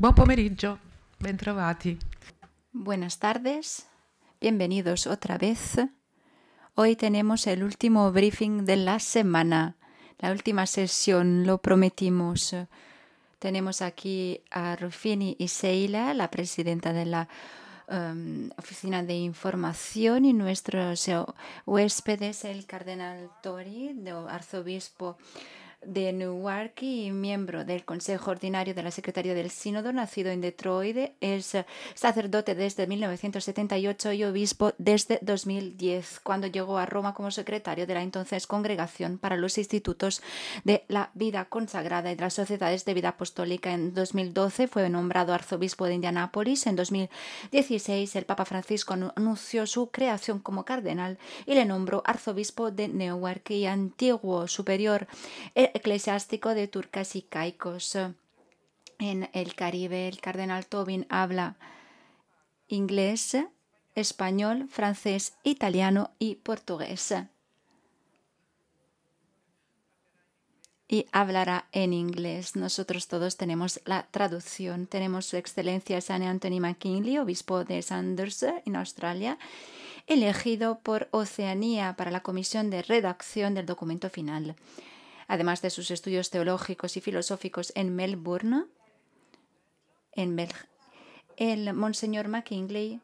Buen pomeriggio, bentrovati. Buenas tardes, bienvenidos otra vez. Hoy tenemos el último briefing de la semana, la última sesión, lo prometimos. Tenemos aquí a y Seila, la presidenta de la em, Oficina de Información, y nuestros huéspedes, el cardenal Tori, arzobispo de Newark y miembro del Consejo Ordinario de la Secretaría del Sínodo, nacido en Detroit, es sacerdote desde 1978 y obispo desde 2010, cuando llegó a Roma como secretario de la entonces Congregación para los Institutos de la Vida Consagrada y de las Sociedades de Vida Apostólica. En 2012 fue nombrado arzobispo de Indianápolis. En 2016 el Papa Francisco anunció su creación como cardenal y le nombró arzobispo de Newark y antiguo superior eclesiástico de turcas y caicos en el Caribe. El cardenal Tobin habla inglés, español, francés, italiano y portugués. Y hablará en inglés. Nosotros todos tenemos la traducción. Tenemos su excelencia San Anthony McKinley, obispo de Sanders en Australia, elegido por Oceanía para la comisión de redacción del documento final además de sus estudios teológicos y filosóficos en Melbourne, el Monseñor McKinley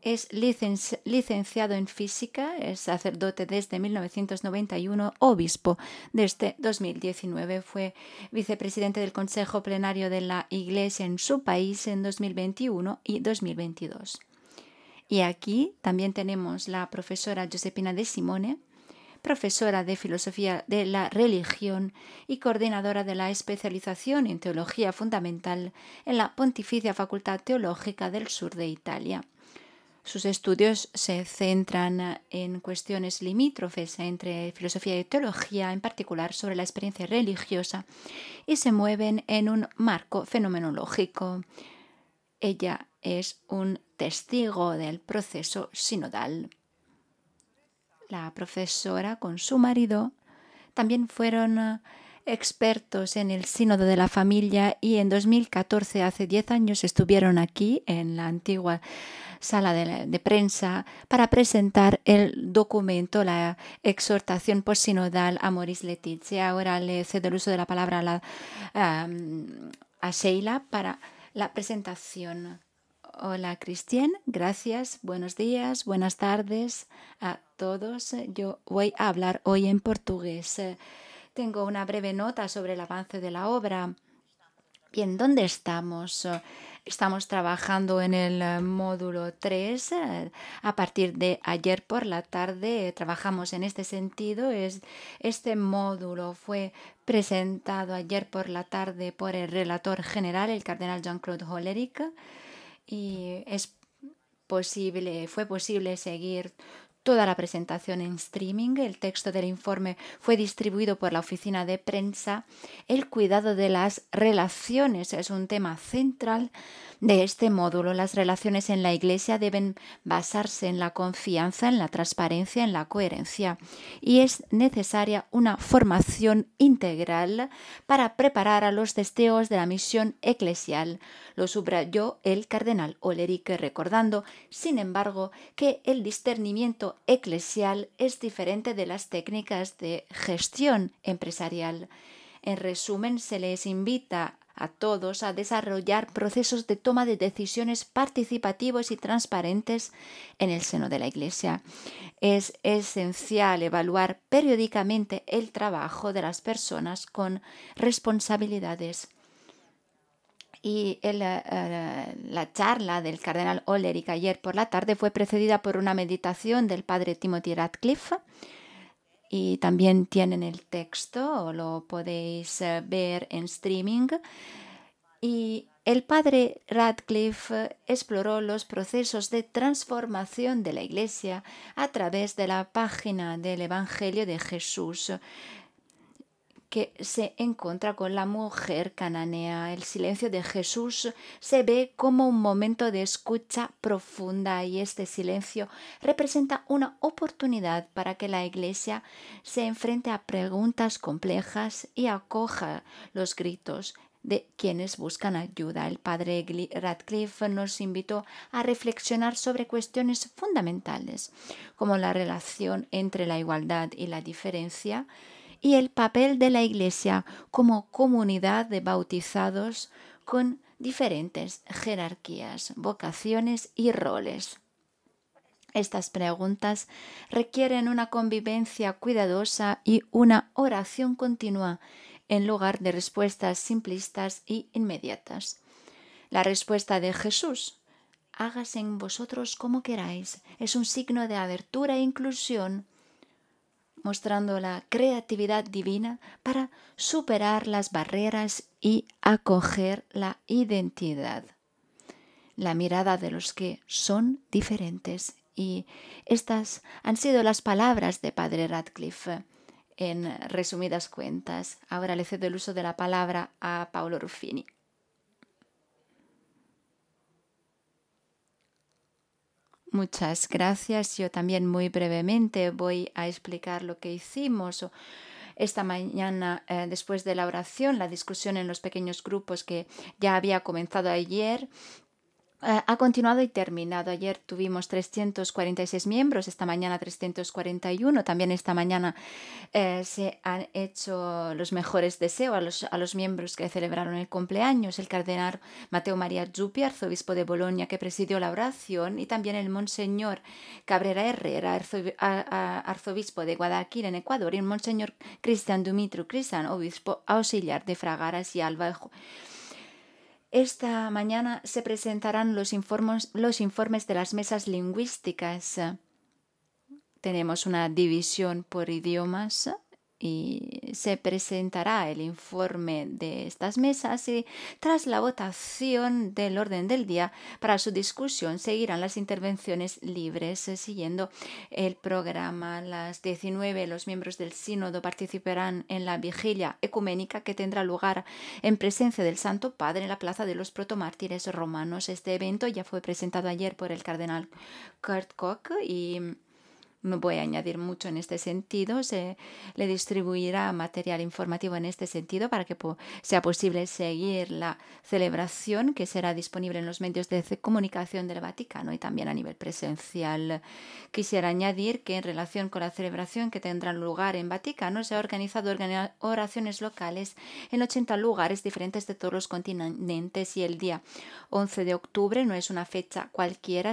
es licenciado en física, es sacerdote desde 1991, obispo desde 2019, este fue vicepresidente del Consejo Plenario de la Iglesia en su país en 2021 y 2022. Y aquí también tenemos la profesora Josepina De Simone, profesora de Filosofía de la Religión y coordinadora de la especialización en Teología Fundamental en la Pontificia Facultad Teológica del Sur de Italia. Sus estudios se centran en cuestiones limítrofes entre filosofía y teología, en particular sobre la experiencia religiosa, y se mueven en un marco fenomenológico. Ella es un testigo del proceso sinodal la profesora con su marido, también fueron eh, expertos en el sínodo de la familia y en 2014, hace 10 años, estuvieron aquí en la antigua sala de, prensa para presentar el documento, la exhortación posinodal a Maurice Letizia. Ahora le cedo el uso de la palabra a, la, Sheila para la presentación. Hola Cristian, gracias, buenos días, buenas tardes todos. Yo voy a hablar hoy en portugués. Tengo una breve nota sobre el avance de la obra. Bien, ¿dónde estamos? Estamos trabajando en el módulo 3. A partir de ayer por la tarde trabajamos en este sentido. Este módulo fue presentado ayer por la tarde por el relator general, el cardenal Jean-Claude Hollerich, y es posible, fue posible seguir toda la presentación en streaming, el texto del informe fue distribuido por la oficina de prensa, el cuidado de las relaciones es un tema central de este módulo. Las relaciones en la Iglesia deben basarse en la confianza, en la transparencia, en la coherencia y es necesaria una formación integral para preparar a los testeos de la misión eclesial. Lo subrayó el cardenal Oleric recordando, sin embargo, que el discernimiento eclesial es diferente de las técnicas de gestión empresarial. En resumen, se les invita a todos a desarrollar procesos de toma de decisiones participativos y transparentes en el seno de la Iglesia. Es esencial evaluar periódicamente el trabajo de las personas con responsabilidades y eh, eh, la charla del cardenal Oleric ayer por la tarde fue precedida por una meditación del padre Timothy Radcliffe. Y también tienen el texto, lo podéis eh, ver en streaming. Y el padre Radcliffe exploró los procesos de transformación de la Iglesia a través de la página del Evangelio de Jesús que se encuentra con la mujer cananea. El silencio de Jesús se ve como un momento de escucha profunda y este silencio representa una oportunidad para que la Iglesia se enfrente a preguntas complejas y acoja los gritos de quienes buscan ayuda. El padre Radcliffe nos invitó a reflexionar sobre cuestiones fundamentales como la relación entre la igualdad y la diferencia, y el papel de la Iglesia como comunidad de bautizados con diferentes jerarquías, vocaciones y roles. Estas preguntas requieren una convivencia cuidadosa y una oración continua en lugar de respuestas simplistas e inmediatas. La respuesta de Jesús, hágase en vosotros como queráis, es un signo de abertura e inclusión mostrando la creatividad divina para superar las barreras y acoger la identidad. La mirada de los que son diferentes. Y estas han sido las palabras de Padre Radcliffe en resumidas cuentas. Ahora le cedo el uso de la palabra a Paolo Ruffini. Muchas gracias. Yo también muy brevemente voy a explicar lo que hicimos esta mañana eh, después de la oración, la discusión en los pequeños grupos que ya había comenzado ayer eh, ha continuado y terminado. Ayer tuvimos 346 miembros, esta mañana 341. También esta mañana eh, se han hecho los mejores deseos a los, a los, miembros que celebraron el cumpleaños. El cardenal Mateo María Zuppi, arzobispo de Bolonia, que presidió la oración, y también el monseñor Cabrera Herrera, arzobispo de Guadalquivir en Ecuador, y el monseñor Cristian Dumitru Cristian, obispo auxiliar de Fragaras y Alba esta mañana se presentarán los informes, de las mesas lingüísticas. Tenemos una división por idiomas y se presentará el informe de estas mesas y tras la votación del orden del día para su discusión seguirán las intervenciones libres eh, siguiendo el programa. A las 19 los miembros del sínodo participarán en la vigilia ecuménica que tendrá lugar en presencia del Santo Padre en la Plaza de los Protomártires Romanos. Este evento ya fue presentado ayer por el cardenal Kurt Koch y no voy a añadir mucho en este sentido. Se le distribuirá material informativo en este sentido para que sea posible seguir la celebración que será disponible en los medios de comunicación del Vaticano y también a nivel presencial. Quisiera añadir que en relación con la celebración que tendrá lugar en Vaticano se ha organizado oraciones locales en 80 lugares diferentes de todos los continentes y el día 11 de octubre no es una fecha cualquiera,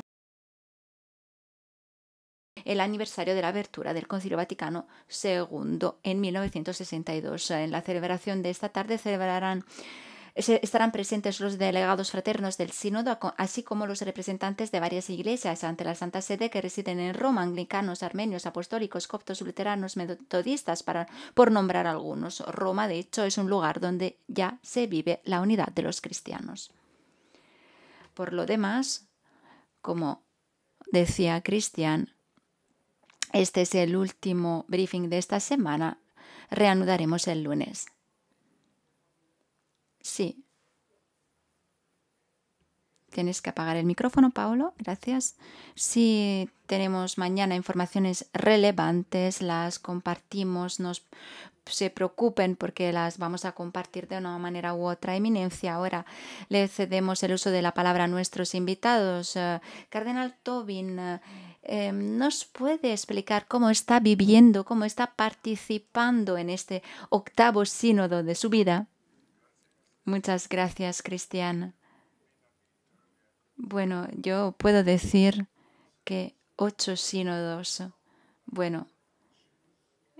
el aniversario de la abertura del Concilio Vaticano II en 1962. En la celebración de esta tarde estarán presentes los delegados fraternos del sínodo, así como los representantes de varias iglesias ante la Santa Sede que residen en Roma, anglicanos, armenios, apostólicos, coptos, luteranos, metodistas, para, por nombrar algunos. Roma, de hecho, es un lugar donde ya se vive la unidad de los cristianos. Por lo demás, como decía Cristian, este es el último briefing de esta semana. Reanudaremos el lunes. Sí. Tienes que apagar el micrófono, Paolo. Gracias. Si tenemos mañana informaciones relevantes, las compartimos. No se preocupen porque las vamos a compartir de una manera u otra. Eminencia, ahora le cedemos el uso de la palabra a nuestros invitados. Eh, Cardenal Tobin. Eh, Em, nos puede explicar cómo está viviendo, cómo está participando en este octavo sínodo de su vida. Muchas gracias, Cristian. Bueno, yo puedo decir que ocho sínodos, bueno,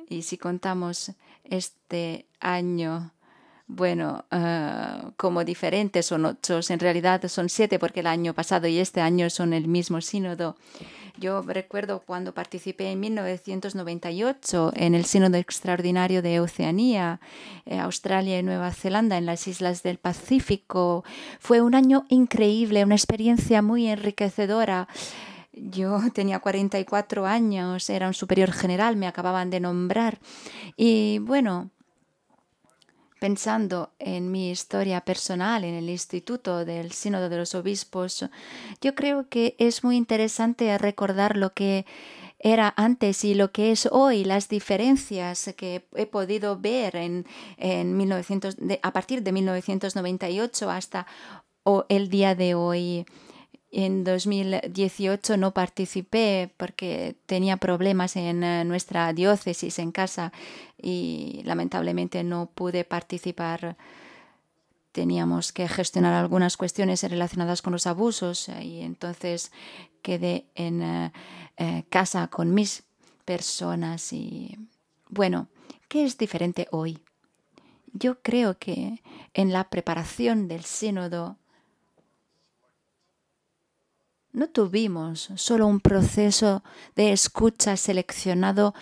y si contamos este año, bueno, eh, como diferentes son ocho, en realidad son siete porque el año pasado y este año son el mismo sínodo. Yo recuerdo cuando participé en 1998 en el Sínodo Extraordinario de Oceanía, eh, Australia y Nueva Zelanda, en las islas del Pacífico. Fue un año increíble, una experiencia muy enriquecedora. Yo tenía 44 años, era un superior general, me acababan de nombrar. Y bueno, pensando en mi historia personal en el Instituto del Sínodo de los Obispos, yo creo que es muy interesante recordar lo que era antes y lo que es hoy, las diferencias que he podido ver en, en 1900, a partir de 1998 hasta el día de hoy. En 2018 no participé porque tenía problemas en eh, nuestra diócesis en casa y lamentablemente no pude participar. Teníamos que gestionar algunas cuestiones relacionadas con los abusos y entonces quedé en eh, eh, casa con mis personas y bueno, ¿qué es diferente hoy? Yo creo que en la preparación del sínodo no tuvimos solo un proceso de escucha seleccionado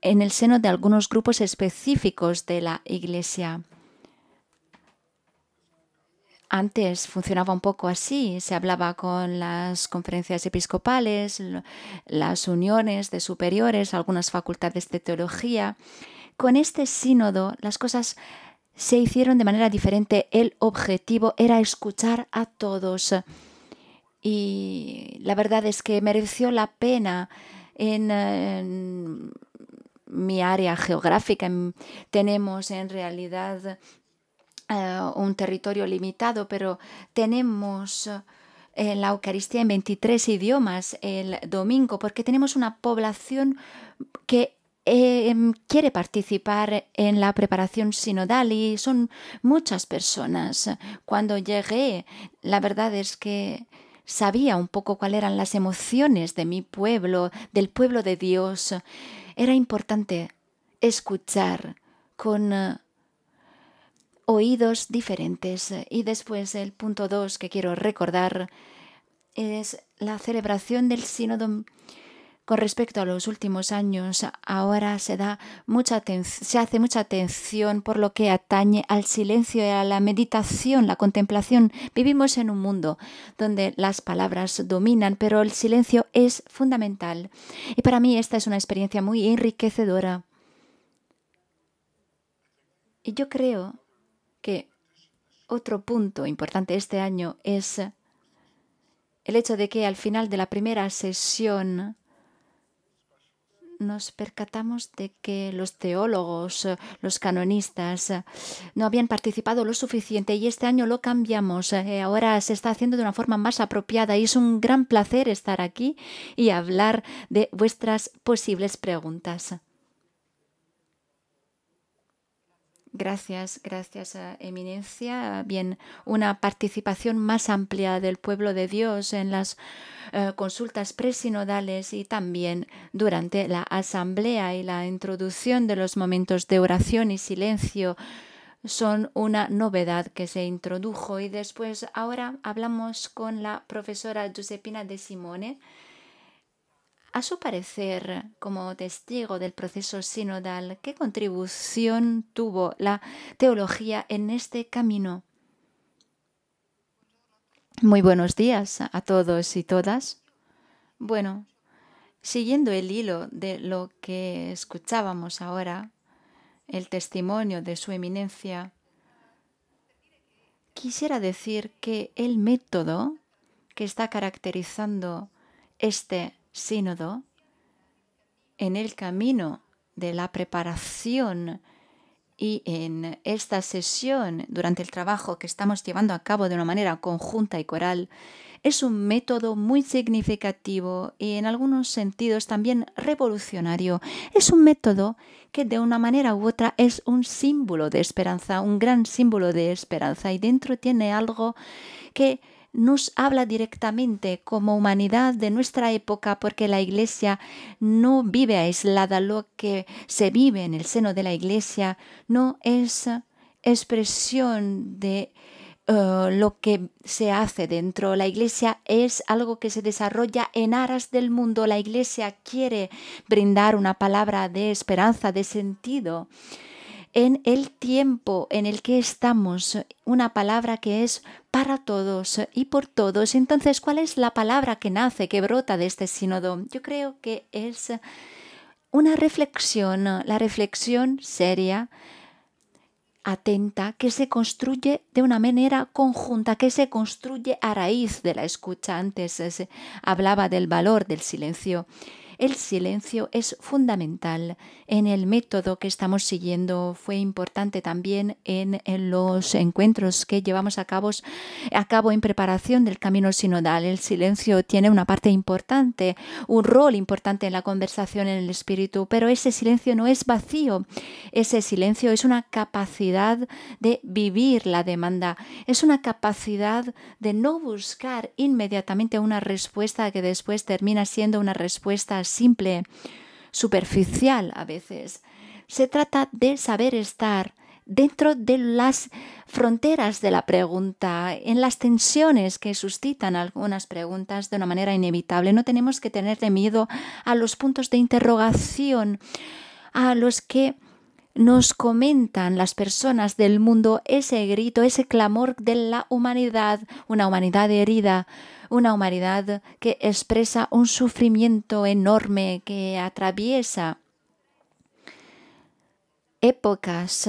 en el seno de algunos grupos específicos de la Iglesia. Antes funcionaba un poco así, se hablaba con las conferencias episcopales, las uniones de superiores, algunas facultades de teología. Con este sínodo las cosas se hicieron de manera diferente. El objetivo era escuchar a todos y la verdad es que mereció la pena en, mi área geográfica. Tenemos en realidad eh, un territorio limitado, pero tenemos eh, la Eucaristía en 23 idiomas el domingo, porque tenemos una población que em, quiere participar en la preparación sinodal y son muchas personas. Cuando llegué, la verdad es que sabía un poco cuáles eran las emociones de mi pueblo, del pueblo de Dios. Era importante escuchar con eh, oídos diferentes. Y después el punto 2 que quiero recordar es la celebración del sínodo con respecto a los últimos años, ahora se, da mucha se hace mucha atención por lo que atañe al silencio y a la meditación, la contemplación. Vivimos en un mundo donde las palabras dominan, pero el silencio es fundamental. Y para mí esta es una experiencia muy enriquecedora. Y yo creo que otro punto importante este año es el hecho de que al final de la primera sesión nos percatamos de que los teólogos, eh, los canonistas, eh, no habían participado lo suficiente y este año lo cambiamos. Eh, ahora se está haciendo de una forma más apropiada y es un gran placer estar aquí y hablar de vuestras posibles preguntas. Gracias, gracias a eh, Eminencia. Bien, una participación más amplia del pueblo de Dios en las eh, consultas presinodales y también durante la asamblea y la introducción de los momentos de oración y silencio son una novedad que se introdujo. Y después ahora hablamos con la profesora Giuseppina De Simone a su parecer, como testigo del proceso sinodal, ¿qué contribución tuvo la teología en este camino? Muy buenos días a todos y todas. Bueno, siguiendo el hilo de lo que escuchábamos ahora, el testimonio de su eminencia, quisiera decir que el método que está caracterizando este sínodo en el camino de la preparación y en esta sesión, durante el trabajo que estamos llevando a cabo de una manera conjunta y coral, es un método muy significativo y en algunos sentidos también revolucionario. Es un método que de una manera u otra es un símbolo de esperanza, un gran símbolo de esperanza y dentro tiene algo que nos habla directamente como humanidad de nuestra época porque la iglesia no vive aislada, lo que se vive en el seno de la iglesia no es expresión de eh, lo que se hace dentro. La iglesia es algo que se desarrolla en aras del mundo. La iglesia quiere brindar una palabra de esperanza, de sentido en el tiempo en el que estamos, una palabra que es para todos y por todos. Entonces, ¿cuál es la palabra que nace, que brota de este sínodo? Yo creo que es una reflexión, la reflexión seria, atenta, que se construye de una manera conjunta, que se construye a raíz de la escucha. Antes eh, se hablaba del valor del silencio. El silencio es fundamental en el método que estamos siguiendo. Fue importante también en, los encuentros que llevamos a cabo, a cabo en preparación del camino sinodal. El silencio tiene una parte importante, un rol importante en la conversación en el espíritu, pero ese silencio no es vacío. Ese silencio es una capacidad de vivir la demanda, es una capacidad de no buscar inmediatamente una respuesta que después termina siendo una respuesta simple, superficial a veces. Se trata de saber estar dentro de las fronteras de la pregunta, en las tensiones que suscitan algunas preguntas de una manera inevitable. No tenemos que tener miedo a los puntos de interrogación, a los que nos comentan las personas del mundo ese grito, ese clamor de la humanidad, una humanidad herida, una humanidad que expresa un sufrimiento enorme que atraviesa épocas.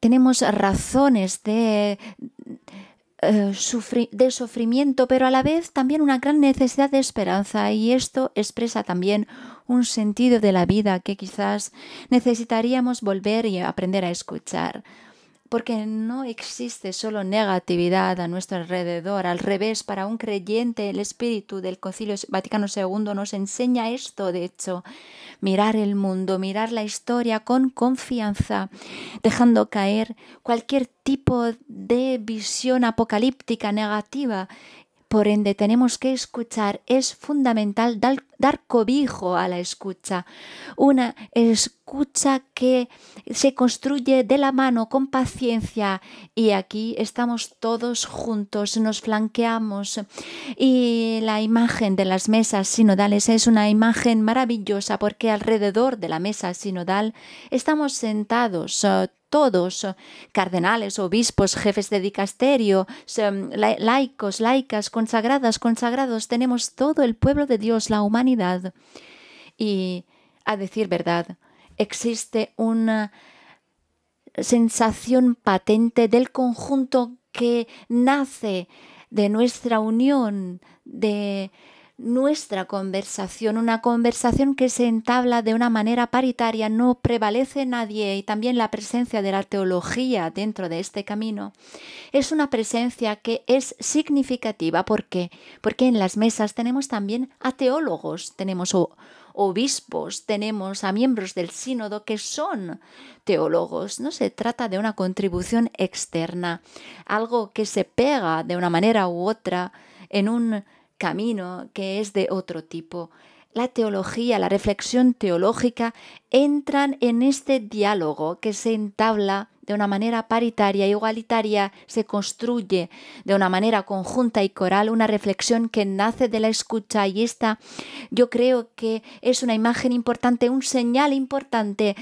Tenemos razones eh, de, sufrimiento, pero a la vez también una gran necesidad de esperanza y esto expresa también un sentido de la vida que quizás necesitaríamos volver y aprender a escuchar. Porque no existe solo negatividad a nuestro alrededor. Al revés, para un creyente, el espíritu del Concilio Vaticano II nos enseña esto, de hecho, mirar el mundo, mirar la historia con confianza, dejando caer cualquier tipo de visión apocalíptica negativa por ende, tenemos que escuchar. Es fundamental dar, cobijo a la escucha. Una escucha que se construye de la mano con paciencia. Y aquí estamos todos juntos, nos flanqueamos. Y la imagen de las mesas sinodales es una imagen maravillosa porque alrededor de la mesa sinodal estamos sentados todos, cardenales, obispos, jefes de dicasterio, laicos, laicas, consagradas, consagrados, tenemos todo el pueblo de Dios, la humanidad. Y, a decir verdad, existe una sensación patente del conjunto que nace de nuestra unión, de nuestra conversación, una conversación que se entabla de una manera paritaria, no prevalece nadie y también la presencia de la teología dentro de este camino es una presencia que es significativa. ¿Por qué? Porque en las mesas tenemos también a teólogos, tenemos obispos, tenemos a miembros del sínodo que son teólogos. No se trata de una contribución externa, algo que se pega de una manera u otra en un camino que es de otro tipo. La teología, la reflexión teológica entran en este diálogo que se entabla de una manera paritaria, igualitaria, se construye de una manera conjunta y coral una reflexión que nace de la escucha y esta yo creo que es una imagen importante, un señal importante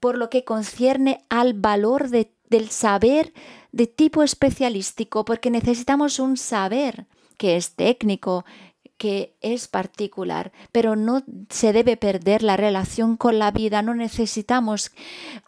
por lo que concierne al valor del saber de tipo especialístico, porque necesitamos un saber que es técnico, que es particular, pero no se debe perder la relación con la vida, no necesitamos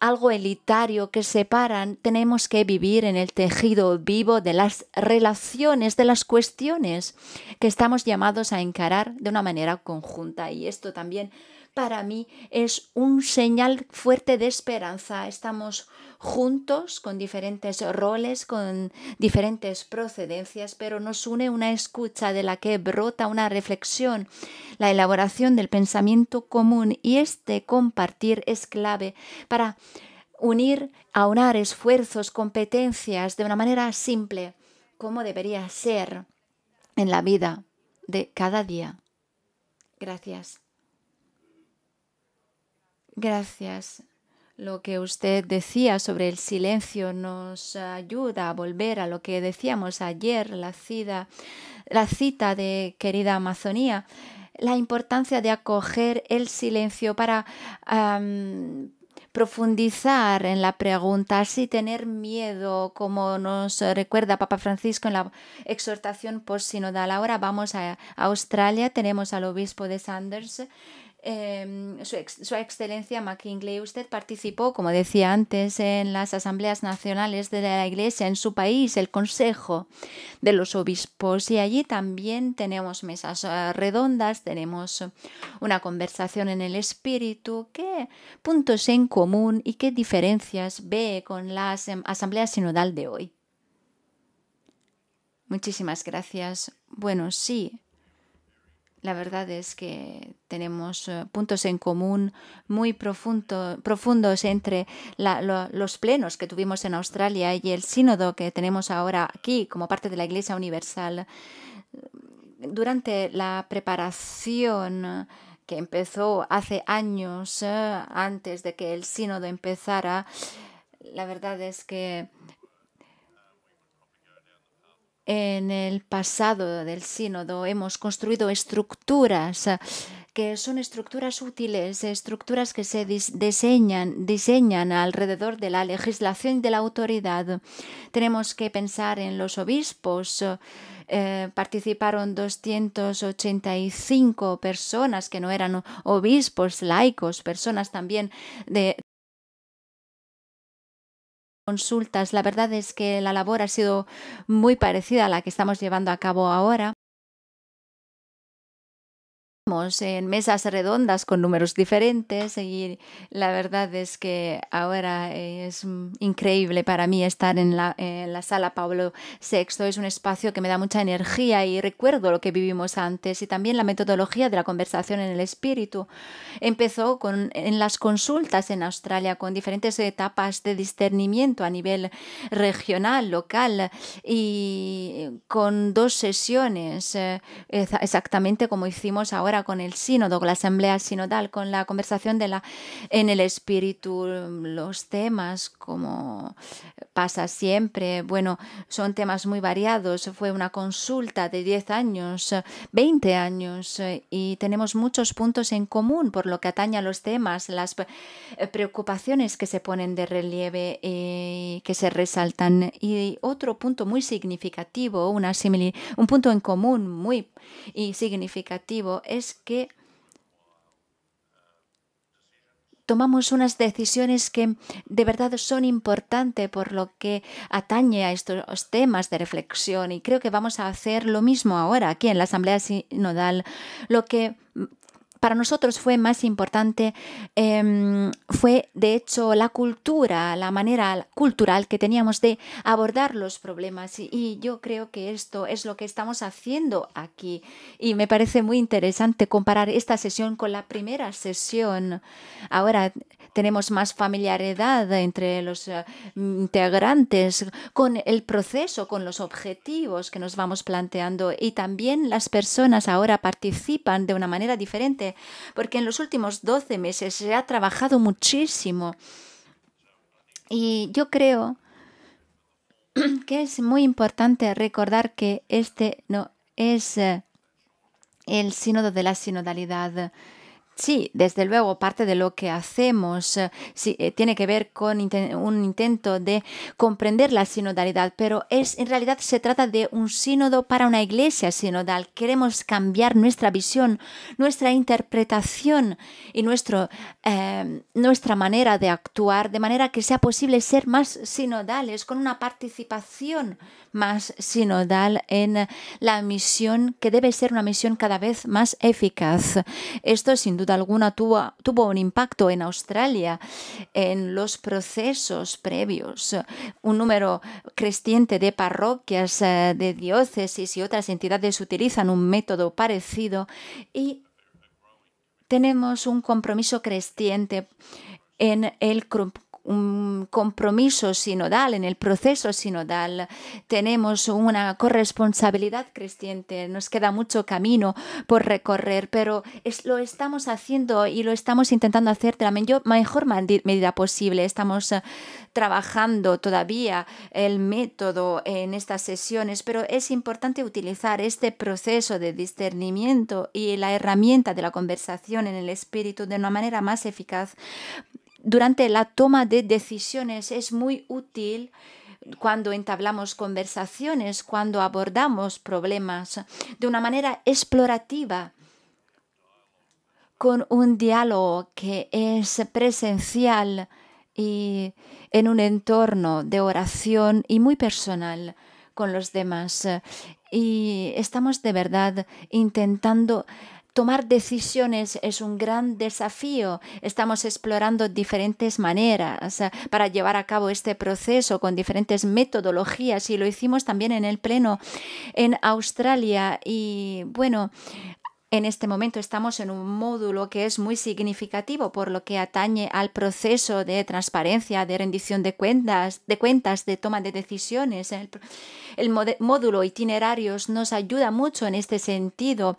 algo elitario que separan, tenemos que vivir en el tejido vivo de las relaciones, de las cuestiones que estamos llamados a encarar de una manera conjunta y esto también para mí es un señal fuerte de esperanza. Estamos juntos con diferentes roles, con diferentes procedencias, pero nos une una escucha de la que brota una reflexión, la elaboración del pensamiento común y este compartir es clave para unir, aunar esfuerzos, competencias de una manera simple, como debería ser en la vida de cada día. Gracias. Gracias. Lo que usted decía sobre el silencio nos ayuda a volver a lo que decíamos ayer, la cita, de querida Amazonía, la importancia de acoger el silencio para profundizar en la pregunta, así tener miedo, como nos recuerda Papa Francisco en la exhortación post-sinodal. Ahora vamos a Australia, tenemos al obispo de Sanders Em, su, excelencia McKinley, usted participó, como decía antes, en las asambleas nacionales de la Iglesia en su país, el Consejo de los Obispos, y allí también tenemos mesas eh, redondas, tenemos una conversación en el espíritu. ¿Qué puntos en común y qué diferencias ve con la em, asamblea sinodal de hoy? Muchísimas gracias. Bueno, sí la verdad es que tenemos eh, puntos en común muy profundos entre los plenos que tuvimos en Australia y el sínodo que tenemos ahora aquí como parte de la Iglesia Universal. Durante la preparación que empezó hace años, eh, antes de que el sínodo empezara, la verdad es que en el pasado del sínodo hemos construido estructuras eh, que son estructuras útiles, estructuras que se diseñan, alrededor de la legislación y de la autoridad. Tenemos que pensar en los obispos. Eh, participaron 285 personas que no eran obispos, laicos, personas también de consultas. La verdad es que la labor ha sido muy parecida a la que estamos llevando a cabo ahora en mesas redondas con números diferentes y la verdad es que ahora es mm, increíble para mí estar en la, sala Pablo VI. Es un espacio que me da mucha energía y recuerdo lo que vivimos antes y también la metodología de la conversación en el espíritu. Empezó en las consultas en Australia con diferentes etapas de discernimiento a nivel regional, local y con dos sesiones, eh, exactamente como hicimos ahora con el sínodo, con la asamblea sinodal, con la conversación en el espíritu, los temas, como pasa siempre, bueno, son temas muy variados. Fue una consulta de 10 años, 20 años, y tenemos muchos puntos en común por lo que atañe a los temas, las preocupaciones que se ponen de relieve y eh, que se resaltan. Y otro punto muy significativo, un punto en común muy significativo es que tomamos unas decisiones que de verdad son importantes por lo que atañe a estos temas de reflexión y creo que vamos a hacer lo mismo ahora aquí en la Asamblea Sinodal. Lo que para nosotros fue más importante, em, fue de hecho la cultura, la manera cultural que teníamos de abordar los problemas. Y, yo creo que esto es lo que estamos haciendo aquí. Y me parece muy interesante comparar esta sesión con la primera sesión. Ahora tenemos más familiaridad entre los eh, integrantes con el proceso, con los objetivos que nos vamos planteando. Y también las personas ahora participan de una manera diferente porque en los últimos 12 meses se ha trabajado muchísimo. Y yo creo que es muy importante recordar que este no es eh, el sínodo de la sinodalidad. Sí, desde luego, parte de lo que hacemos eh, eh, tiene que ver con un intento de comprender la sinodalidad, pero es en realidad se trata de un sínodo para una iglesia sinodal. Queremos cambiar nuestra visión, nuestra interpretación y nuestro, em, nuestra manera de actuar de manera que sea posible ser más sinodales, con una participación más sinodal en la misión que debe ser una misión cada vez más eficaz. Esto sin duda alguna tuvo, tuvo un impacto en Australia en los procesos previos. Un número creciente de parroquias, eh, de diócesis y otras entidades utilizan un método parecido y tenemos un compromiso creciente en el un compromiso sinodal, en el proceso sinodal, tenemos una corresponsabilidad creciente, nos queda mucho camino por recorrer, pero lo estamos haciendo y lo estamos intentando hacer de la mejor medida posible. Estamos eh, trabajando todavía el método en estas sesiones, pero es importante utilizar este proceso de discernimiento y la herramienta de la conversación en el espíritu de una manera más eficaz durante la toma de decisiones es muy útil cuando entablamos conversaciones, cuando abordamos problemas de una manera explorativa, con un diálogo que es presencial y en un entorno de oración y muy personal con los demás. Y estamos de verdad intentando tomar decisiones es un gran desafío. Estamos explorando diferentes maneras eh, para llevar a cabo este proceso con diferentes metodologías y lo hicimos también en el Pleno en Australia. Y bueno, en este momento estamos en un módulo que es muy significativo por lo que atañe al proceso de transparencia, de rendición de cuentas, de cuentas, de toma de decisiones. El, el módulo itinerarios nos ayuda mucho en este sentido,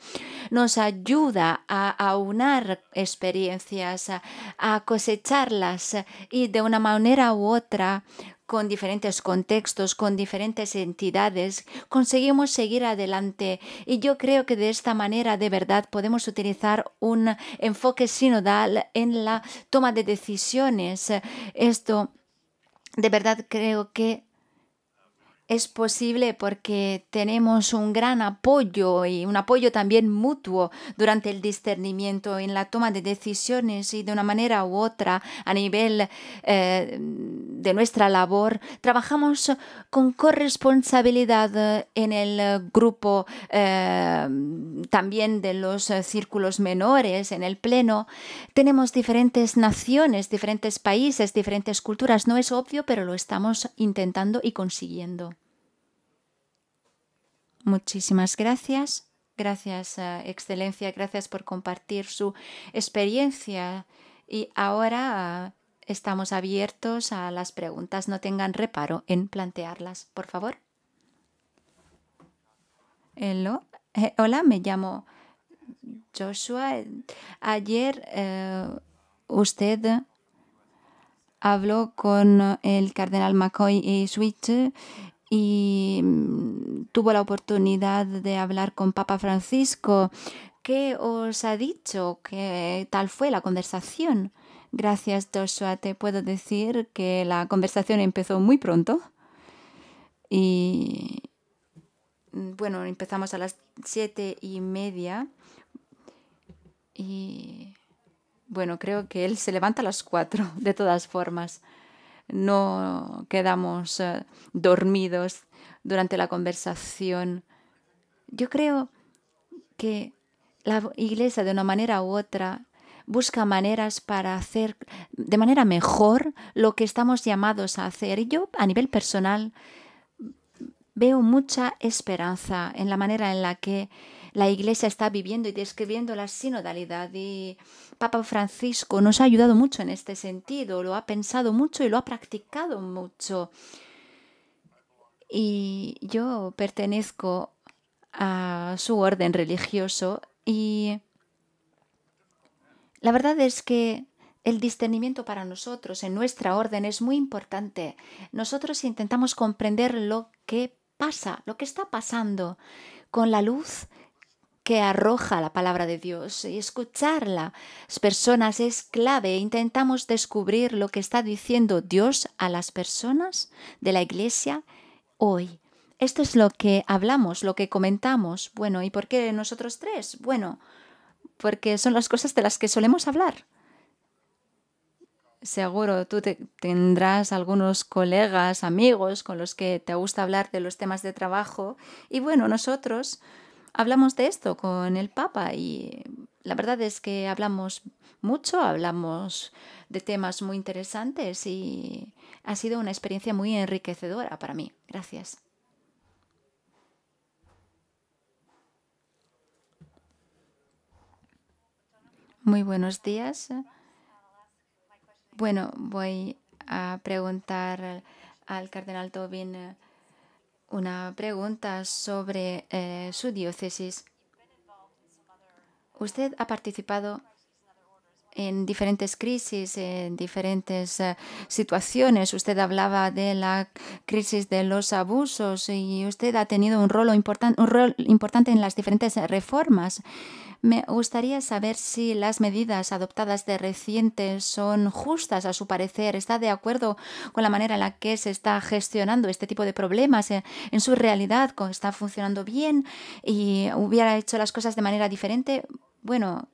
nos ayuda a aunar experiencias, a cosecharlas y de una manera u otra con diferentes contextos, con diferentes entidades, conseguimos seguir adelante. Y yo creo que de esta manera, de verdad, podemos utilizar un enfoque sinodal en la toma de decisiones. Esto de verdad creo que es posible porque tenemos un gran apoyo y un apoyo también mutuo durante el discernimiento en la toma de decisiones y de una manera u otra a nivel eh, de nuestra labor trabajamos con corresponsabilidad en el grupo eh, también de los círculos menores en el pleno tenemos diferentes naciones diferentes países diferentes culturas no es obvio pero lo estamos intentando y consiguiendo Muchísimas gracias. Gracias, eh, Excelencia. Gracias por compartir su experiencia. Y ahora eh, estamos abiertos a las preguntas. No tengan reparo en plantearlas, por favor. Eh, hola, me llamo Joshua. Ayer usted habló con el cardenal McCoy y Switch y mm, tuvo la oportunidad de hablar con Papa Francisco. ¿Qué os ha dicho? ¿Qué tal fue la conversación? Gracias, Joshua. Te puedo decir que la conversación empezó muy pronto. Y mm, bueno, empezamos a las siete y media. Y bueno, creo que él se levanta a las cuatro, de todas formas no quedamos eh, dormidos durante la conversación. Yo creo que la iglesia de una manera u otra busca maneras para hacer de manera mejor lo que estamos llamados a hacer. Y yo a nivel personal veo mucha esperanza en la manera en la que la Iglesia está viviendo y describiendo la sinodalidad y Papa Francisco nos ha ayudado mucho en este sentido, lo ha pensado mucho y lo ha practicado mucho. Y yo pertenezco a su orden religioso y la verdad es que el discernimiento para nosotros en nuestra orden es muy importante. Nosotros intentamos comprender lo que pasa, lo que está pasando con la luz que arroja la palabra de Dios y escucharla. Las personas es clave. Intentamos descubrir lo que está diciendo Dios a las personas de la iglesia hoy. Esto es lo que hablamos, lo que comentamos. Bueno, ¿y por qué nosotros tres? Bueno, porque son las cosas de las que solemos hablar. Seguro tú tendrás algunos colegas, amigos con los que te gusta hablar de los temas de trabajo. Y bueno, nosotros hablamos de esto con el Papa y la verdad es que hablamos mucho, hablamos de temas muy interesantes y ha sido una experiencia muy enriquecedora para mí. Gracias. Muy buenos días. Bueno, voy a preguntar al cardenal Tobin eh, una pregunta sobre eh, su diócesis. Usted ha participado en diferentes crisis, en diferentes eh, situaciones. Usted hablaba de la crisis de los abusos y usted ha tenido un rol, un rol importante en las diferentes reformas. Me gustaría saber si las medidas adoptadas de reciente son justas a su parecer. ¿Está de acuerdo con la manera en la que se está gestionando este tipo de problemas en, eh, en su realidad? ¿Está funcionando bien? ¿Y hubiera hecho las cosas de manera diferente? Bueno,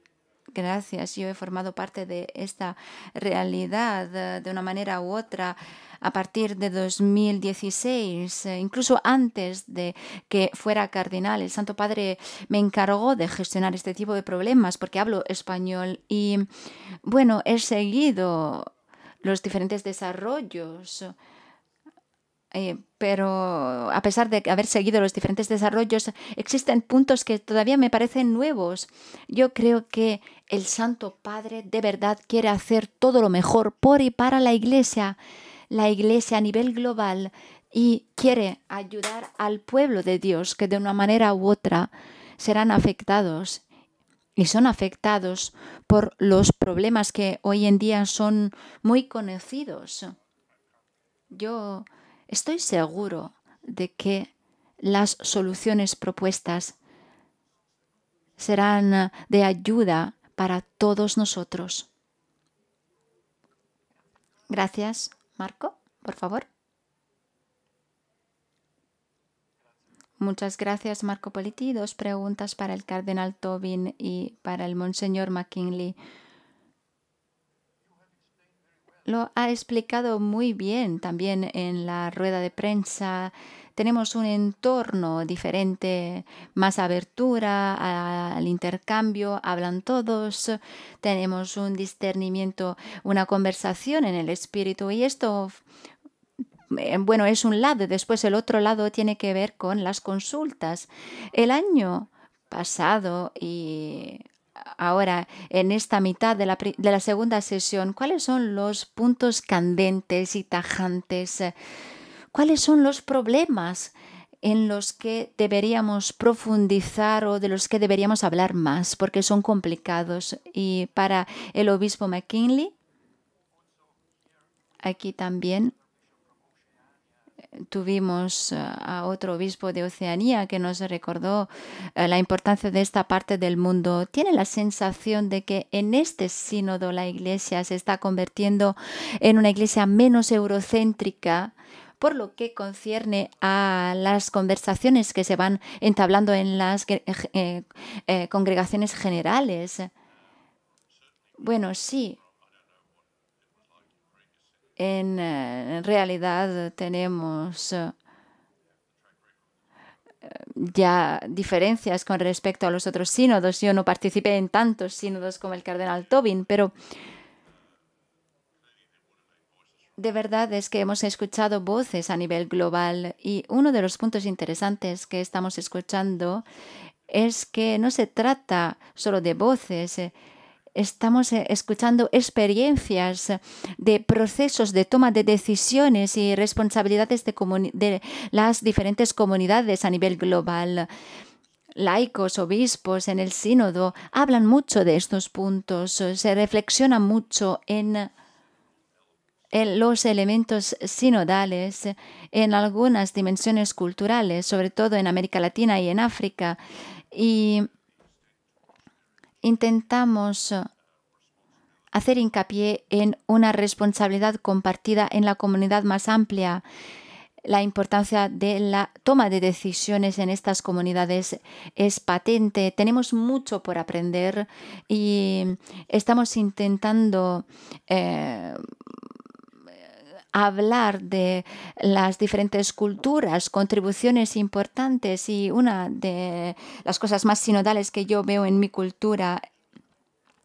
gracias, yo he formado parte de esta realidad eh, de una manera u otra a partir de 2016, eh, incluso antes de que fuera cardenal. El Santo Padre me encargó de gestionar este tipo de problemas porque hablo español y, bueno, he seguido los diferentes desarrollos eh, pero a pesar de haber seguido los diferentes desarrollos, existen puntos que todavía me parecen nuevos. Yo creo que el Santo Padre de verdad quiere hacer todo lo mejor por y para la Iglesia, la Iglesia a nivel global, y quiere ayudar al pueblo de Dios que de una manera u otra serán afectados y son afectados por los problemas que hoy en día son muy conocidos. Yo Estoy seguro de que las soluciones propuestas serán eh, de ayuda para todos nosotros. Gracias, Marco, por favor. Muchas gracias, Marco Politi. Dos preguntas para el cardenal Tobin y para el monseñor McKinley lo ha explicado muy bien también en la rueda de prensa. Tenemos un entorno diferente, más abertura al intercambio, hablan todos, tenemos un discernimiento, una conversación en el espíritu y esto eh, bueno, es un lado, después el otro lado tiene que ver con las consultas. El año pasado y ahora en esta mitad de la, segunda sesión, cuáles son los puntos candentes y tajantes, cuáles son los problemas en los que deberíamos profundizar o de los que deberíamos hablar más, porque son complicados. Y para el obispo McKinley, aquí también tuvimos eh, a otro obispo de Oceanía que nos recordó eh, la importancia de esta parte del mundo. Tiene la sensación de que en este sínodo la iglesia se está convirtiendo en una iglesia menos eurocéntrica, por lo que concierne a las conversaciones que se van entablando en las eh, congregaciones generales. Bueno, sí, eh, en, realidad tenemos eh, ya diferencias con respecto a los otros sínodos. Yo no participé en tantos sínodos como el cardenal Tobin, pero de verdad es que hemos escuchado voces a nivel global y uno de los puntos interesantes que estamos escuchando es que no se trata solo de voces, eh, estamos eh, escuchando experiencias de procesos de toma de decisiones y responsabilidades de, las diferentes comunidades a nivel global. Laicos, obispos en el sínodo hablan mucho de estos puntos, se reflexiona mucho en los elementos sinodales en algunas dimensiones culturales, sobre todo en América Latina y en África. Y intentamos eh, hacer hincapié en una responsabilidad compartida en la comunidad más amplia, la importancia de la toma de decisiones en estas comunidades es patente. Tenemos mucho por aprender y estamos intentando eh, hablar de las diferentes culturas, contribuciones importantes y una de las cosas más sinodales que yo veo en mi cultura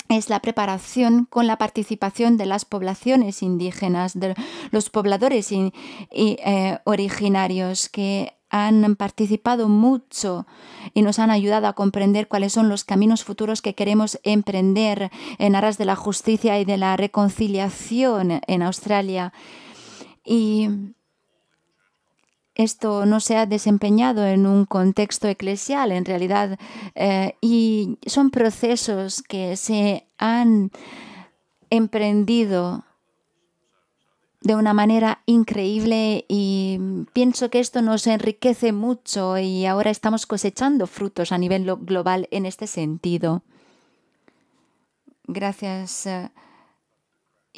es la preparación con la participación de las poblaciones indígenas, de los pobladores y, eh, originarios que han participado mucho y nos han ayudado a comprender cuáles son los caminos futuros que queremos emprender en aras de la justicia y de la reconciliación en Australia y esto no se ha desempeñado en un contexto eclesial, en realidad, eh, y son procesos que se han emprendido de una manera increíble y pienso que esto nos enriquece mucho y ahora estamos cosechando frutos a nivel global en este sentido. Gracias. Eh,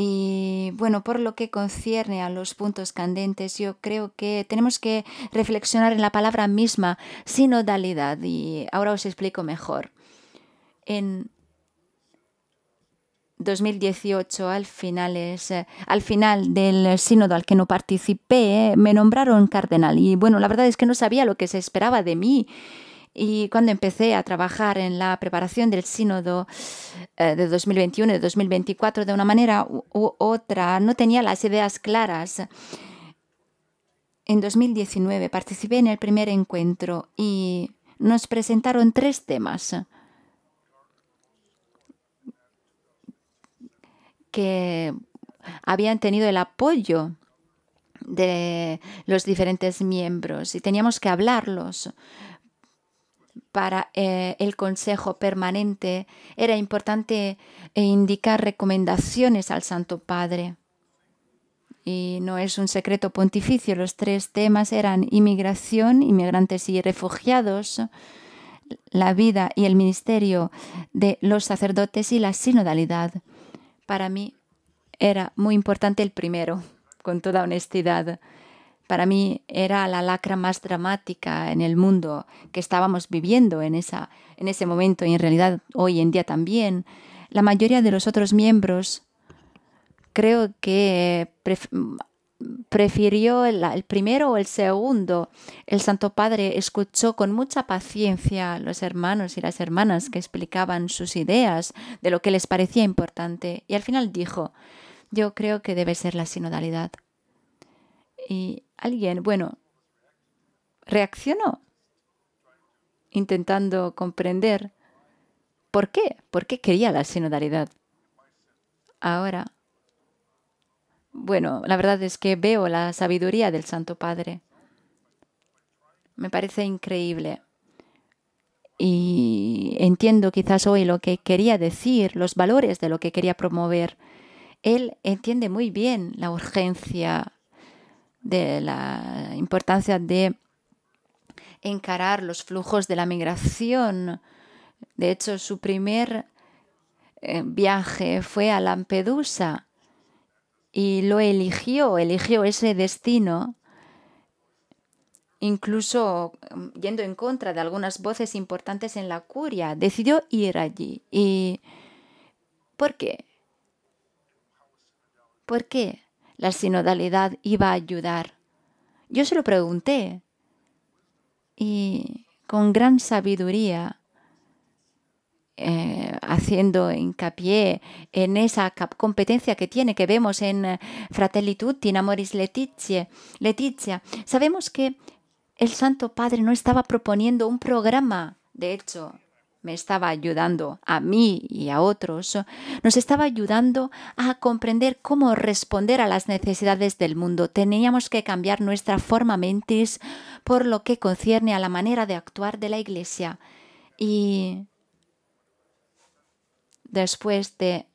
y bueno, por lo que concierne a los puntos candentes, yo creo que tenemos que reflexionar en la palabra misma, sinodalidad, y ahora os explico mejor. En 2018, al, finales, eh, al final del sínodo al que no participé, me nombraron cardenal y bueno, la verdad es que no sabía lo que se esperaba de mí. Y cuando empecé a trabajar en la preparación del sínodo eh, de 2021 y de 2024, de una manera u otra, no tenía las ideas claras. En 2019 participé en el primer encuentro y nos presentaron tres temas que habían tenido el apoyo de los diferentes miembros y teníamos que hablarlos para eh, el consejo permanente era importante eh, indicar recomendaciones al Santo Padre. Y no es un secreto pontificio, los tres temas eran inmigración, inmigrantes y refugiados, la vida y el ministerio de los sacerdotes y la sinodalidad. Para mí era muy importante el primero, con toda honestidad para mí era la lacra más dramática en el mundo que estábamos viviendo en, esa, en ese momento y en realidad hoy en día también. La mayoría de los otros miembros creo que prefirió el, el, primero o el segundo. El Santo Padre escuchó con mucha paciencia a los hermanos y las hermanas que explicaban sus ideas de lo que les parecía importante y al final dijo, yo creo que debe ser la sinodalidad. Y alguien, bueno, reaccionó intentando comprender por qué, por qué quería la sinodalidad. Ahora, bueno, la verdad es que veo la sabiduría del Santo Padre. Me parece increíble. Y entiendo quizás hoy lo que quería decir, los valores de lo que quería promover. Él entiende muy bien la urgencia de la importancia de encarar los flujos de la migración. De hecho, su primer eh, viaje fue a Lampedusa y lo eligió, eligió ese destino, incluso mm, yendo en contra de algunas voces importantes en la curia, decidió ir allí. ¿Y por qué? ¿Por qué? la sinodalidad iba a ayudar. Yo se lo pregunté y con gran sabiduría, eh, haciendo hincapié en esa competencia que tiene, que vemos en eh, Fratelli Tutti, in Amoris Letizia, Letizia, sabemos que el Santo Padre no estaba proponiendo un programa, de hecho, me estaba ayudando a mí y a otros, nos estaba ayudando a comprender cómo responder a las necesidades del mundo. Teníamos que cambiar nuestra forma mentis por lo que concierne a la manera de actuar de la Iglesia. Y después de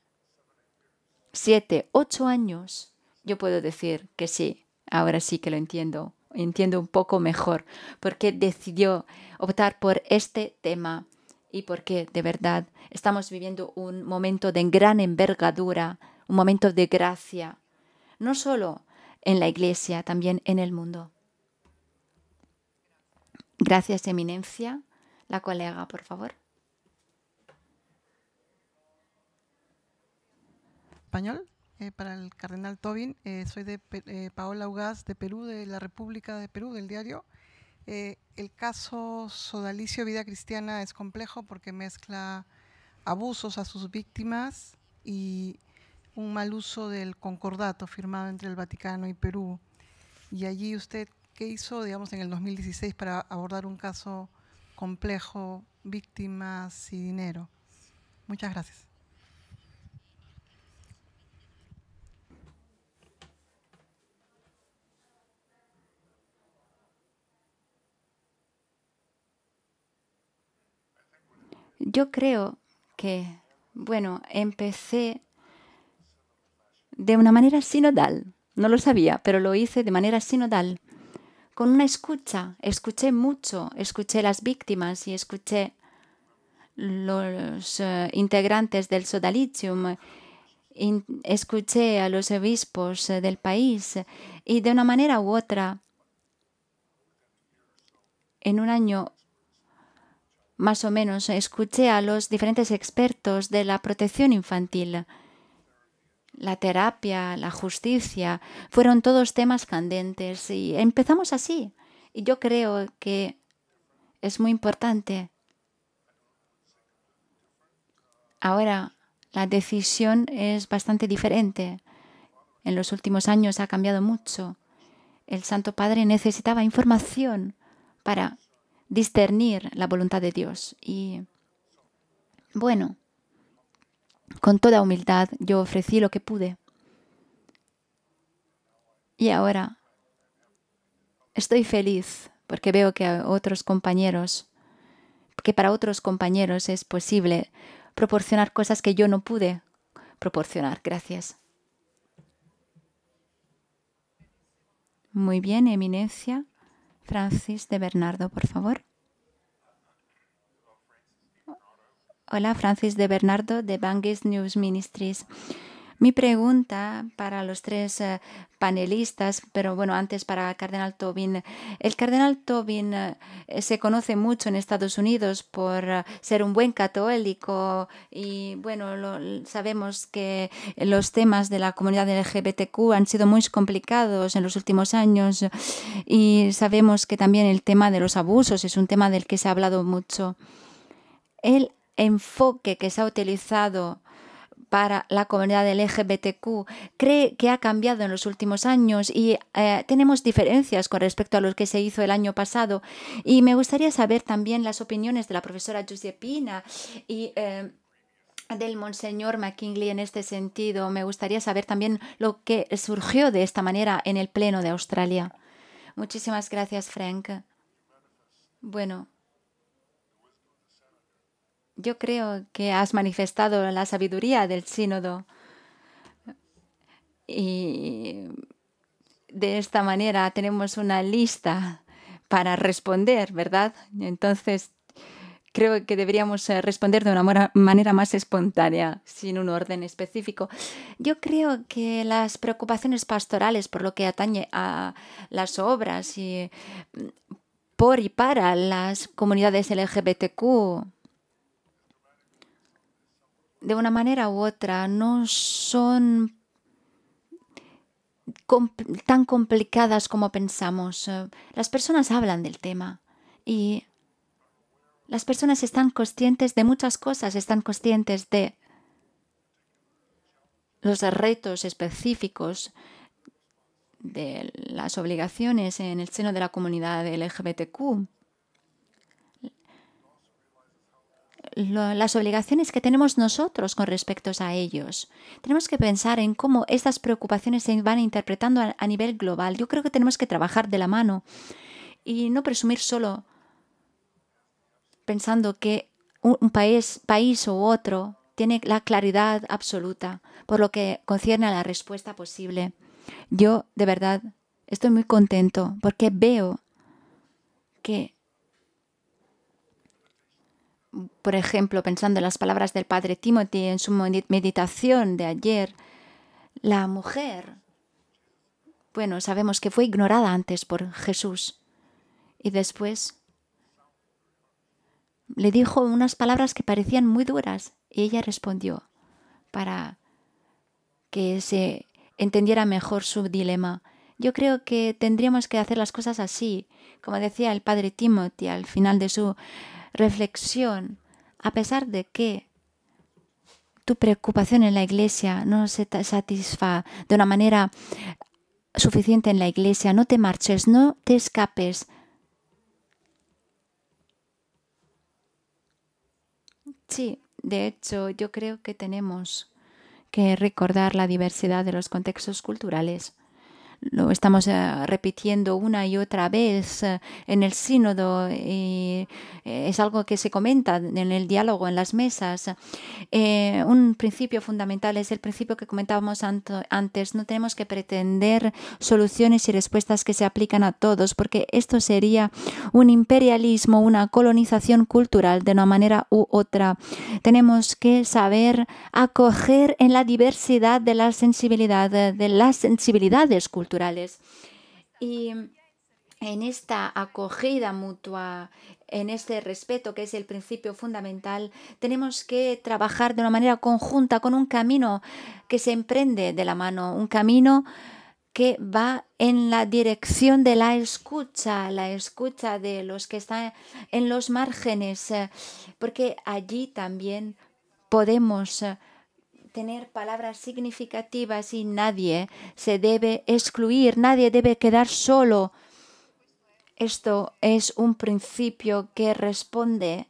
siete, ocho años, yo puedo decir que sí, ahora sí que lo entiendo, entiendo un poco mejor, porque decidió optar por este tema y porque de verdad estamos viviendo un momento de gran envergadura, un momento de gracia, no solo en la Iglesia, también en el mundo. Gracias, Eminencia. La colega, por favor. Español, eh, para el cardenal Tobin. Eh, soy de eh, Paola Ugaz, de Perú, de la República de Perú, del diario. Eh, el caso Sodalicio Vida Cristiana es complejo porque mezcla abusos a sus víctimas y un mal uso del concordato firmado entre el Vaticano y Perú. Y allí usted, ¿qué hizo, digamos, en el 2016 para abordar un caso complejo, víctimas y dinero? Muchas gracias. Yo creo que, bueno, empecé de una manera sinodal. No lo sabía, pero lo hice de manera sinodal. Con una escucha. Escuché mucho. Escuché las víctimas y escuché los eh, integrantes del sodalitium. escuché a los obispos eh, del país y de una manera u otra, en un año más o menos escuché a los diferentes expertos de la protección infantil. La terapia, la justicia, fueron todos temas candentes y empezamos así. Y yo creo que es muy importante. Ahora la decisión es bastante diferente. En los últimos años ha cambiado mucho. El Santo Padre necesitaba información para discernir la voluntad de Dios. Y bueno, con toda humildad yo ofrecí lo que pude. Y ahora estoy feliz porque veo que otros compañeros, que para otros compañeros es posible proporcionar cosas que yo no pude proporcionar. Gracias. Muy bien, Eminencia. Francis de Bernardo, por favor. Hola, Francis de Bernardo de Bangis News Ministries. Mi pregunta para los tres eh, panelistas, pero bueno, antes para el Cardenal Tobin. El Cardenal Tobin eh, se conoce mucho en Estados Unidos por eh, ser un buen católico y bueno, sabemos que los temas de la comunidad LGBTQ han sido muy complicados en los últimos años y sabemos que también el tema de los abusos es un tema del que se ha hablado mucho. El enfoque que se ha utilizado para la comunidad LGBTQ cree que ha cambiado en los últimos años y eh, tenemos diferencias con respecto a lo que se hizo el año pasado. Y me gustaría saber también las opiniones de la profesora Giuseppina y eh, del monseñor McKinley en este sentido. Me gustaría saber también lo que surgió de esta manera en el Pleno de Australia. Muchísimas gracias, Frank. Bueno, yo creo que has manifestado la sabiduría del sínodo y de esta manera tenemos una lista para responder, ¿verdad? Entonces, creo que deberíamos eh, responder de una manera más espontánea, sin un orden específico. Yo creo que las preocupaciones pastorales por lo que atañe a las obras y por y para las comunidades LGBTQ de una manera u otra, no son tan complicadas como pensamos. Eh, las personas hablan del tema y las personas están conscientes de muchas cosas, están conscientes de los retos específicos de las obligaciones en el seno de la comunidad LGBTQ las obligaciones que tenemos nosotros con respecto a ellos. Tenemos que pensar en cómo estas preocupaciones se van interpretando a, nivel global. Yo creo que tenemos que trabajar de la mano y no presumir solo pensando que un país, país u otro tiene la claridad absoluta por lo que concierne a la respuesta posible. Yo, de verdad, estoy muy contento porque veo que por ejemplo, pensando en las palabras del padre Timothy en su meditación de ayer, la mujer, bueno, sabemos que fue ignorada antes por Jesús y después le dijo unas palabras que parecían muy duras y ella respondió para que se entendiera mejor su dilema. Yo creo que tendríamos que hacer las cosas así, como decía el padre Timothy al final de su reflexión, a pesar de que tu preocupación en la iglesia no se satisfa de una manera suficiente en la iglesia, no te marches, no te escapes. Sí, de hecho, yo creo que tenemos que recordar la diversidad de los contextos culturales lo estamos eh, repitiendo una y otra vez eh, en el sínodo y eh, es algo que se comenta en el diálogo, en las mesas. un principio fundamental es el principio que comentábamos antes. No tenemos que pretender soluciones y respuestas que se aplican a todos, porque esto sería un imperialismo, una colonización cultural de una manera u otra. Tenemos que saber acoger en la diversidad de la sensibilidad, de las sensibilidades culturales y en esta acogida mutua, en este respeto que es el principio fundamental, tenemos que trabajar de una manera conjunta con un camino que se emprende de la mano, un camino que va en la dirección de la escucha, la escucha de los que están en los márgenes, eh, porque allí también podemos eh, tener palabras significativas y nadie se debe excluir, nadie debe quedar solo. Esto es un principio que responde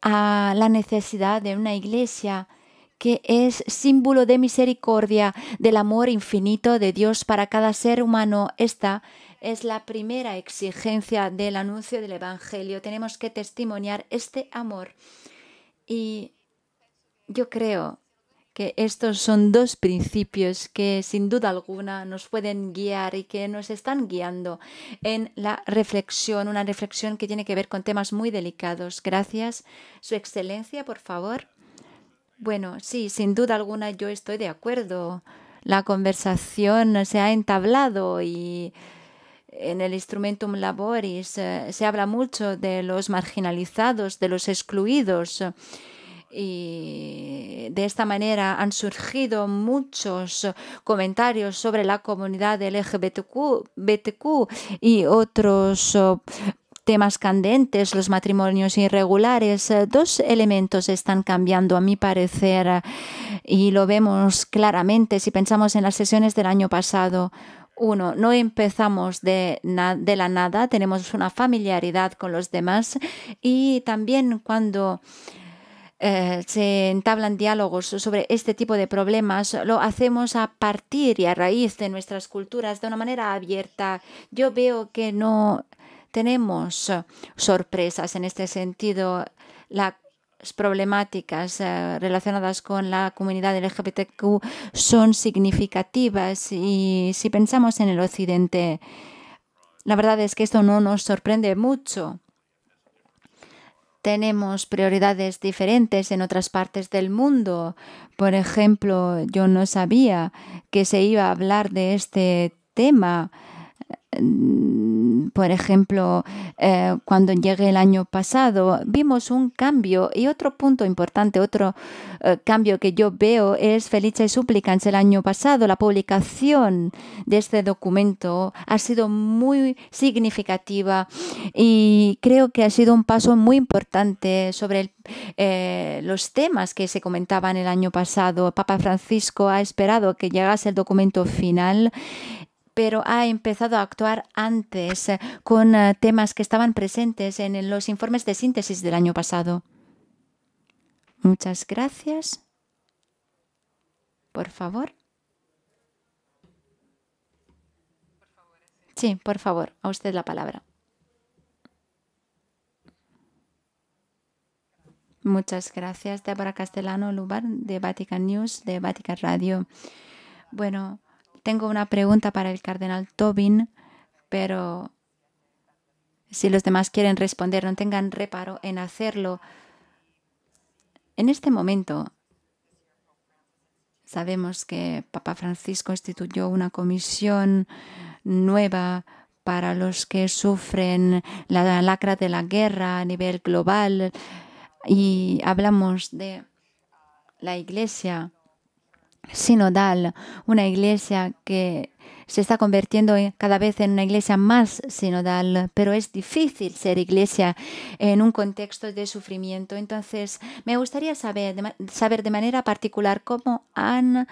a la necesidad de una iglesia que es símbolo de misericordia, del amor infinito de Dios para cada ser humano. Esta es la primera exigencia del anuncio del Evangelio. Tenemos que testimoniar este amor. Y yo creo que estos son dos principios que sin duda alguna nos pueden guiar y que nos están guiando en la reflexión, una reflexión que tiene que ver con temas muy delicados. Gracias. Su Excelencia, por favor. Bueno, sí, sin duda alguna yo estoy de acuerdo. La conversación se ha entablado y en el instrumentum laboris eh, se habla mucho de los marginalizados, de los excluidos. Y de esta manera han surgido muchos comentarios sobre la comunidad LGBTQ BTQ y otros oh, temas candentes, los matrimonios irregulares, dos elementos están cambiando a mi parecer y lo vemos claramente si pensamos en las sesiones del año pasado. Uno, no empezamos de, de la nada, tenemos una familiaridad con los demás y también cuando eh, se entablan diálogos sobre este tipo de problemas, lo hacemos a partir y a raíz de nuestras culturas de una manera abierta. Yo veo que no tenemos sorpresas en este sentido. Las problemáticas eh, relacionadas con la comunidad LGBTQ son significativas y si pensamos en el occidente, la verdad es que esto no nos sorprende mucho tenemos prioridades diferentes en otras partes del mundo. Por ejemplo, yo no sabía que se iba a hablar de este tema por ejemplo, eh, cuando llegué el año pasado, vimos un cambio y otro punto importante, otro eh, cambio que yo veo es Felicia y Súplicas. el año pasado. La publicación de este documento ha sido muy significativa y creo que ha sido un paso muy importante sobre eh, los temas que se comentaban el año pasado. Papa Francisco ha esperado que llegase el documento final pero ha empezado a actuar antes eh, con eh, temas que estaban presentes en los informes de síntesis del año pasado. Muchas gracias. Por favor. Sí, por favor, a usted la palabra. Muchas gracias, Débora Castellano Lubar, de Vatican News, de Vatican Radio. Bueno, tengo una pregunta para el cardenal Tobin, pero si los demás quieren responder, no tengan reparo en hacerlo. En este momento, sabemos que Papa Francisco instituyó una comisión nueva para los que sufren la lacra de la guerra a nivel global y hablamos de la Iglesia sinodal, una iglesia que se está convirtiendo cada vez en una iglesia más sinodal, pero es difícil ser iglesia en un contexto de sufrimiento. Entonces, me gustaría saber de, saber de manera particular cómo han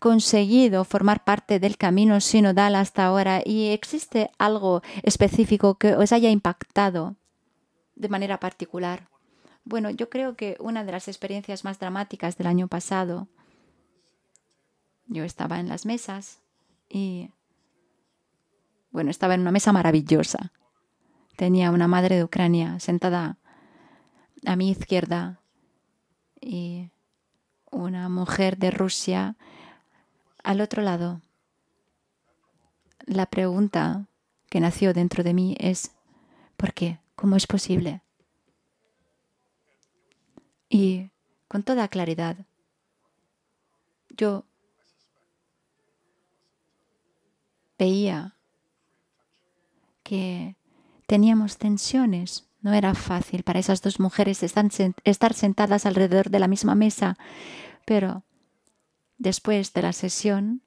conseguido formar parte del camino sinodal hasta ahora y existe algo específico que os haya impactado de manera particular. Bueno, yo creo que una de las experiencias más dramáticas del año pasado, yo estaba en las mesas y, bueno, estaba en una mesa maravillosa. Tenía una madre de Ucrania sentada a mi izquierda y una mujer de Rusia al otro lado. La pregunta que nació dentro de mí es, ¿por qué? ¿Cómo es posible? Y con toda claridad, yo veía que teníamos tensiones. No era fácil para esas dos mujeres estar sentadas alrededor de la misma mesa, pero después de la sesión,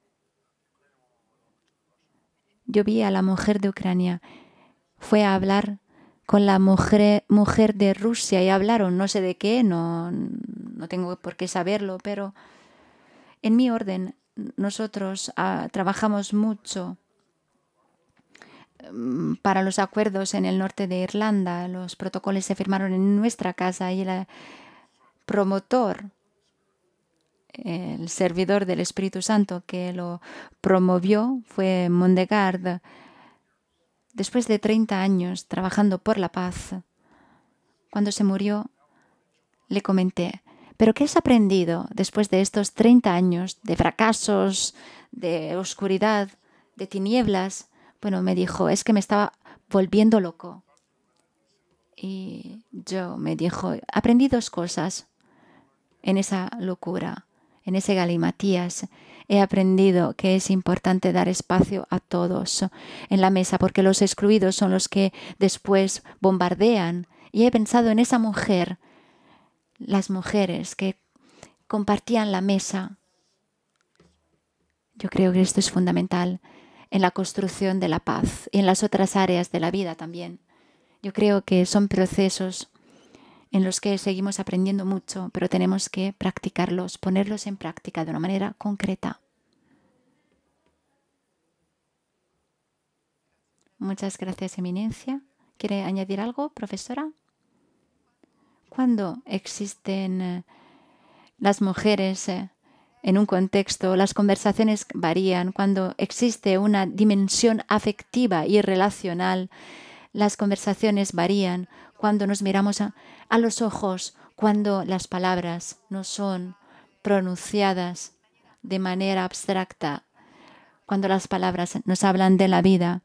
yo vi a la mujer de Ucrania. Fue a hablar con la mujer, mujer de Rusia y hablaron no sé de qué, no, no tengo por qué saberlo, pero en mi orden nosotros ah, trabajamos mucho mm, para los acuerdos en el norte de Irlanda. Los protocolos se firmaron en nuestra casa y el promotor, el servidor del Espíritu Santo que lo promovió fue Mondegard después de 30 años trabajando por la paz, cuando se murió, le comenté, ¿pero qué has aprendido después de estos 30 años de fracasos, de oscuridad, de tinieblas? Bueno, me dijo, es que me estaba volviendo loco. Y yo me dijo, aprendí dos cosas en esa locura en ese galimatías, he aprendido que es importante dar espacio a todos en la mesa, porque los excluidos son los que después bombardean. Y he pensado en esa mujer, las mujeres que compartían la mesa. Yo creo que esto es fundamental en la construcción de la paz y en las otras áreas de la vida también. Yo creo que son procesos en los que seguimos aprendiendo mucho, pero tenemos que practicarlos, ponerlos en práctica de una manera concreta. Muchas gracias, Eminencia. ¿Quiere añadir algo, profesora? Cuando existen eh, las mujeres eh, en un contexto? Las conversaciones varían. Cuando existe una dimensión afectiva y relacional, las conversaciones varían cuando nos miramos a, los ojos, cuando las palabras no son pronunciadas de manera abstracta, cuando las palabras nos hablan de la vida,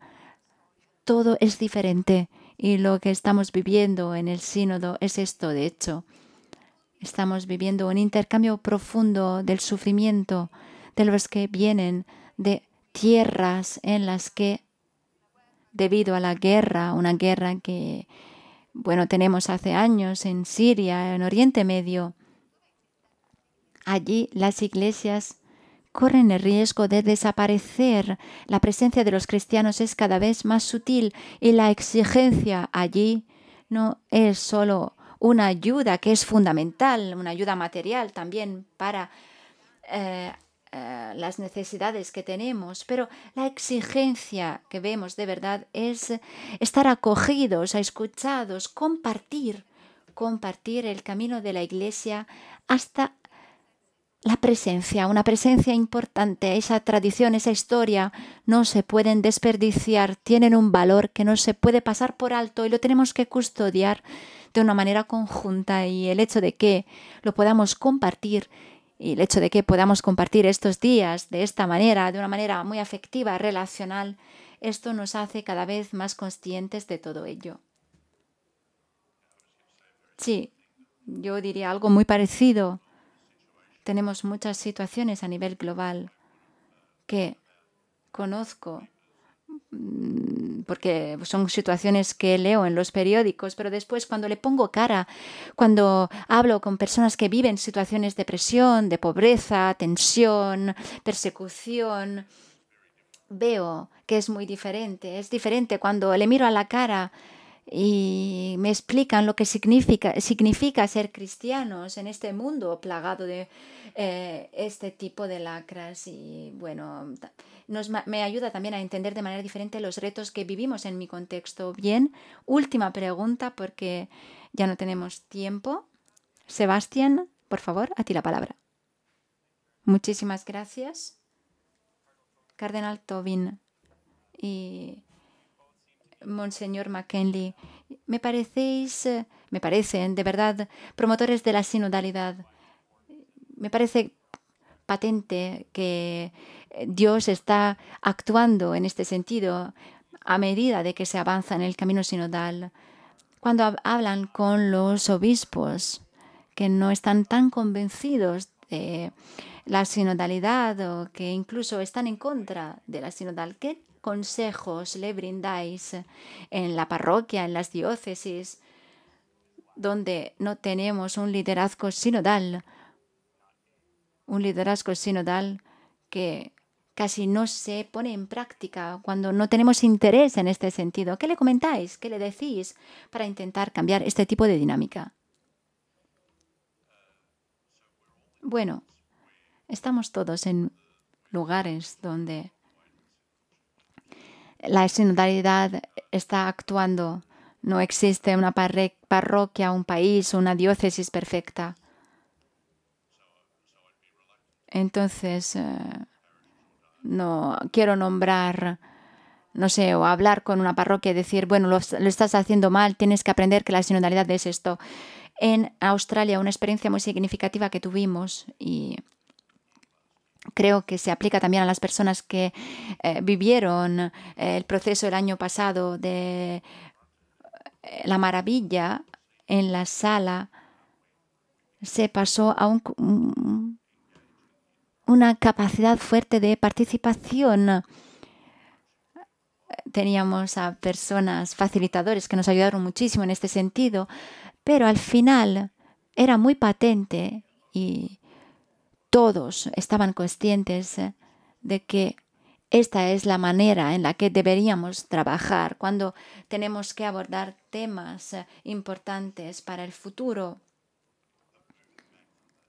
todo es diferente y lo que estamos viviendo en el sínodo es esto, de hecho. Estamos viviendo un intercambio profundo del sufrimiento de los que vienen de tierras en las que, debido a la guerra, una guerra que bueno, tenemos hace años en Siria, en Oriente Medio. Allí las iglesias corren el riesgo de desaparecer. La presencia de los cristianos es cada vez más sutil y la exigencia allí no es solo una ayuda que es fundamental, una ayuda material también para eh, eh, las necesidades que tenemos, pero la exigencia que vemos de verdad es estar acogidos, escuchados, compartir, compartir el camino de la iglesia hasta la presencia, una presencia importante, esa tradición, esa historia, no se pueden desperdiciar, tienen un valor que no se puede pasar por alto y lo tenemos que custodiar de una manera conjunta y el hecho de que lo podamos compartir y el hecho de que podamos compartir estos días de esta manera, de una manera muy afectiva, relacional, esto nos hace cada vez más conscientes de todo ello. Sí, yo diría algo muy parecido. Tenemos muchas situaciones a nivel global que conozco Mm, porque son situaciones que leo en los periódicos, pero después cuando le pongo cara, cuando hablo con personas que viven situaciones de presión, de pobreza, tensión, persecución, veo que es muy diferente. Es diferente cuando le miro a la cara y me explican lo que significa, significa ser cristianos en este mundo plagado de eh, este tipo de lacras y bueno nos, me ayuda también a entender de manera diferente los retos que vivimos en mi contexto. Bien, última pregunta porque ya no tenemos tiempo. Sebastián, por favor, a ti la palabra. Muchísimas gracias. Cardenal Tobin y Monseñor McKinley, me parecéis, eh, me parecen de verdad promotores de la sinodalidad. Me parece patente que eh, Dios está actuando en este sentido a medida de que se avanza en el camino sinodal. Cuando hablan con los obispos que no están tan convencidos de la sinodalidad o que incluso están en contra de la sinodal, ¿qué consejos le brindáis en la parroquia, en las diócesis, donde no tenemos un liderazgo sinodal? un liderazgo sinodal que casi no se pone en práctica cuando no tenemos interés en este sentido. ¿Qué le comentáis? ¿Qué le decís para intentar cambiar este tipo de dinámica? Bueno, estamos todos en lugares donde la sinodalidad está actuando. No existe una parroquia, un país, una diócesis perfecta. Entonces, eh, no quiero nombrar, no sé, o hablar con una parroquia y decir, bueno, lo, estás haciendo mal, tienes que aprender que la sinodalidad es esto. En Australia, una experiencia muy significativa que tuvimos y creo que se aplica también a las personas que eh, vivieron eh, el proceso el año pasado de la maravilla en la sala, se pasó a un, una capacidad fuerte de participación. Teníamos a personas facilitadores que nos ayudaron muchísimo en este sentido, pero al final era muy patente y todos estaban conscientes de que esta es la manera en la que deberíamos trabajar cuando tenemos que abordar temas importantes para el futuro.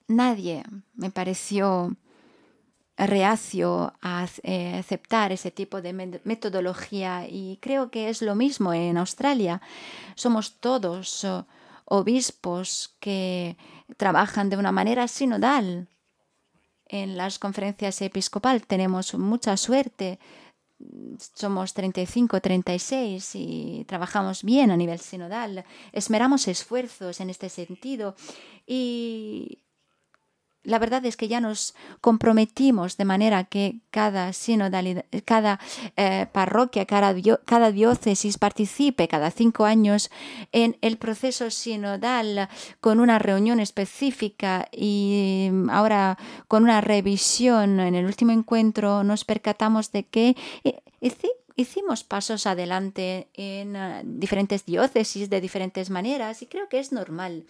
Nadie me pareció reacio a eh, aceptar ese tipo de metodología y creo que es lo mismo en Australia. Somos todos obispos que trabajan de una manera sinodal. En las conferencias episcopal tenemos mucha suerte. Somos 35, 36 y trabajamos bien a nivel sinodal. Esmeramos esfuerzos en este sentido y la verdad es que ya nos comprometimos de manera que cada sinodalidad, cada eh, parroquia, cada, diócesis participe cada cinco años en el proceso sinodal con una reunión específica y mm, ahora con una revisión. En el último encuentro nos percatamos de que hicimos pasos adelante en eh, diferentes diócesis de diferentes maneras y creo que es normal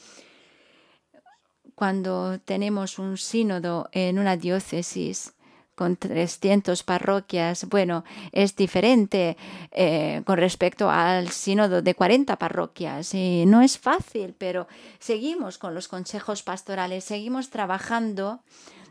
cuando tenemos un sínodo en una diócesis con 300 parroquias, bueno, es diferente eh, con respecto al sínodo de 40 parroquias. Y no es fácil, pero seguimos con los consejos pastorales, seguimos trabajando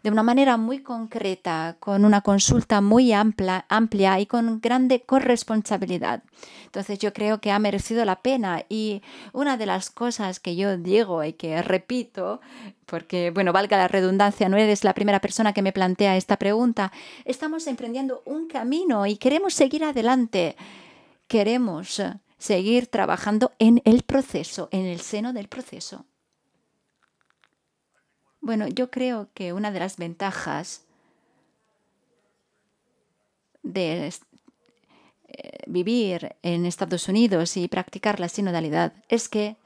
de una manera muy concreta, con una consulta muy amplia, amplia y con grande corresponsabilidad. Entonces yo creo que ha merecido la pena y una de las cosas que yo digo y que repito, porque bueno, valga la redundancia, no eres la primera persona que me plantea esta pregunta, estamos emprendiendo un camino y queremos seguir adelante. Queremos seguir trabajando en el proceso, en el seno del proceso. Bueno, yo creo que una de las ventajas de eh, vivir en Estados Unidos y practicar la sinodalidad es que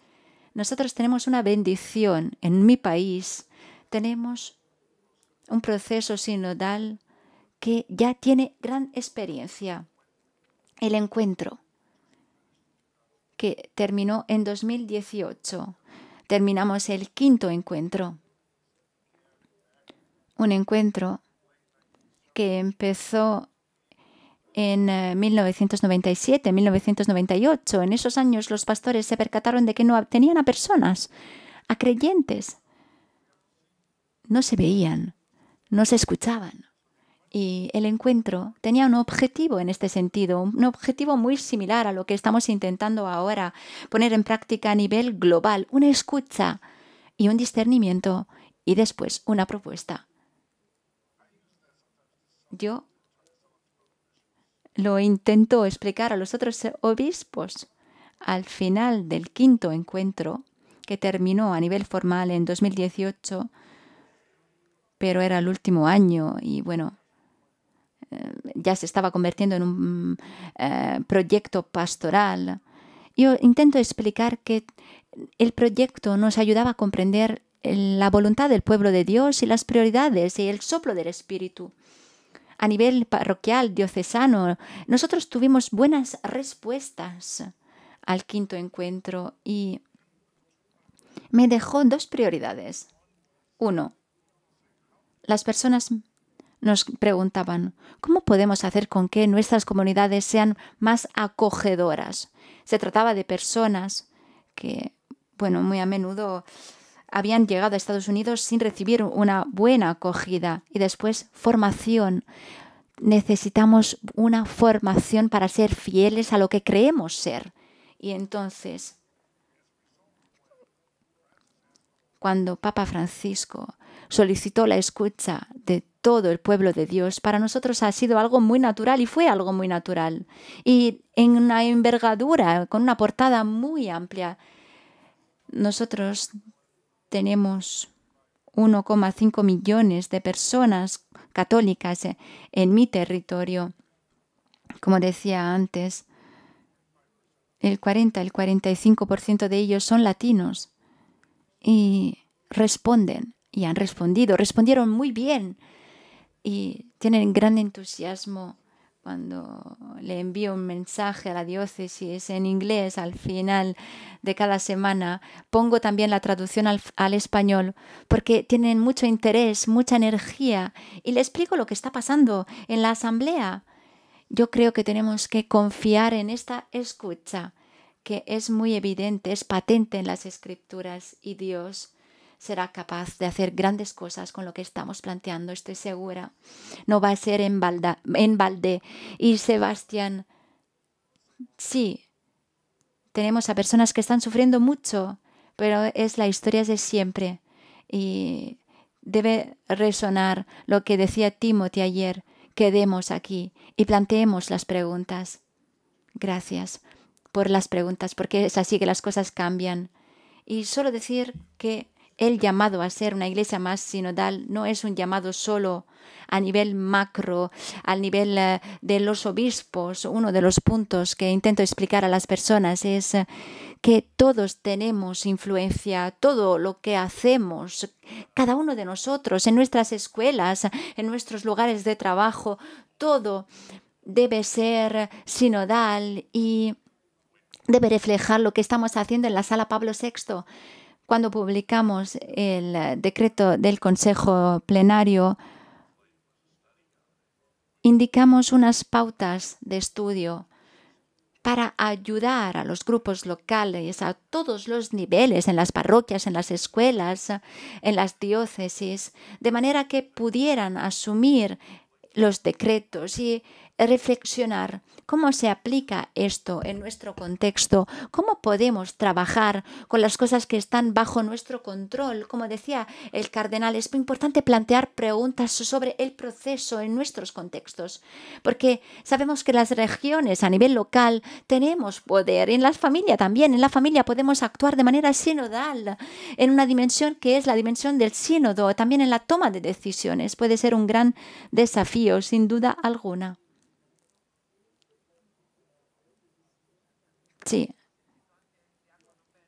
nosotros tenemos una bendición. En mi país tenemos un proceso sinodal que ya tiene gran experiencia. El encuentro que terminó en 2018. Terminamos el quinto encuentro un encuentro que empezó en 1997, eh, 1998. En esos años los pastores se percataron de que no tenían a personas, a creyentes. No se veían, no se escuchaban. Y el encuentro tenía un objetivo en este sentido, un objetivo muy similar a lo que estamos intentando ahora poner en práctica a nivel global, una escucha y un discernimiento y después una propuesta yo lo intento explicar a los otros obispos al final del quinto encuentro, que terminó a nivel formal en 2018, pero era el último año y bueno, eh, ya se estaba convirtiendo en un eh, proyecto pastoral. Yo intento explicar que el proyecto nos ayudaba a comprender la voluntad del pueblo de Dios y las prioridades y el soplo del Espíritu a nivel parroquial, diocesano, nosotros tuvimos buenas respuestas al quinto encuentro y me dejó dos prioridades. Uno, las personas nos preguntaban, ¿cómo podemos hacer con que nuestras comunidades sean más acogedoras? Se trataba de personas que, bueno, muy a menudo habían llegado a Estados Unidos sin recibir una buena acogida y después formación. Necesitamos una formación para ser fieles a lo que creemos ser. Y entonces, cuando Papa Francisco solicitó la escucha de todo el pueblo de Dios, para nosotros ha sido algo muy natural y fue algo muy natural. Y en una envergadura, con una portada muy amplia, nosotros tenemos 1,5 millones de personas católicas e, en mi territorio. Como decía antes, el 40, el 45% de ellos son latinos y responden y han respondido, respondieron muy bien y tienen gran entusiasmo cuando le envío un mensaje a la diócesis en inglés al final de cada semana, pongo también la traducción al, español porque tienen mucho interés, mucha energía y le explico lo que está pasando en la asamblea. Yo creo que tenemos que confiar en esta escucha que es muy evidente, es patente en las escrituras y Dios será capaz de hacer grandes cosas con lo que estamos planteando, estoy segura. No va a ser en, balda, en balde. Y Sebastián, sí, tenemos a personas que están sufriendo mucho, pero es la historia de siempre. Y debe resonar lo que decía Timothy ayer. Quedemos aquí y planteemos las preguntas. Gracias por las preguntas, porque es así que las cosas cambian. Y solo decir que el llamado a ser una iglesia más sinodal no es un llamado solo a nivel macro, al nivel eh, de los obispos. Uno de los puntos que intento explicar a las personas es eh, que todos tenemos influencia, todo lo que hacemos, cada uno de nosotros, en nuestras escuelas, en nuestros lugares de trabajo, todo debe ser sinodal y debe reflejar lo que estamos haciendo en la sala Pablo VI cuando publicamos el eh, decreto del Consejo Plenario, indicamos unas pautas de estudio para ayudar a los grupos locales a todos los niveles, en las parroquias, en las escuelas, en las diócesis, de manera que pudieran asumir los decretos y reflexionar cómo se aplica esto en nuestro contexto, cómo podemos trabajar con las cosas que están bajo nuestro control. Como decía el cardenal, es muy importante plantear preguntas sobre el proceso en nuestros contextos, porque sabemos que las regiones a nivel local tenemos poder, y en la familia también, en la familia podemos actuar de manera sinodal, en una dimensión que es la dimensión del sínodo, también en la toma de decisiones. Puede ser un gran desafío, sin duda alguna. Sí.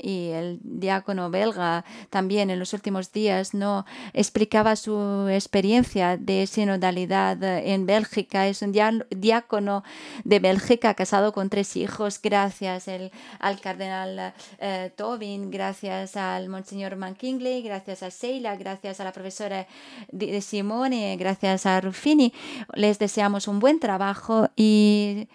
Y el diácono belga también en los últimos días no explicaba su experiencia de sinodalidad en Bélgica. Es un diácono de Bélgica casado con tres hijos. Gracias al cardenal eh, Tobin, gracias al monseñor Mankingley, gracias a Seila, gracias a la profesora de Simone, gracias a Ruffini. Les deseamos un buen trabajo y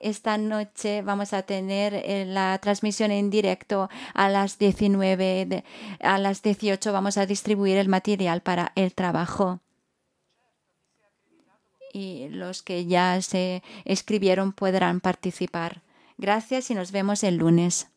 esta noche vamos a tener eh, la transmisión en directo a las 19, a las 18 vamos a distribuir el material para el trabajo. Y los que ya se escribieron podrán participar. Gracias y nos vemos el lunes.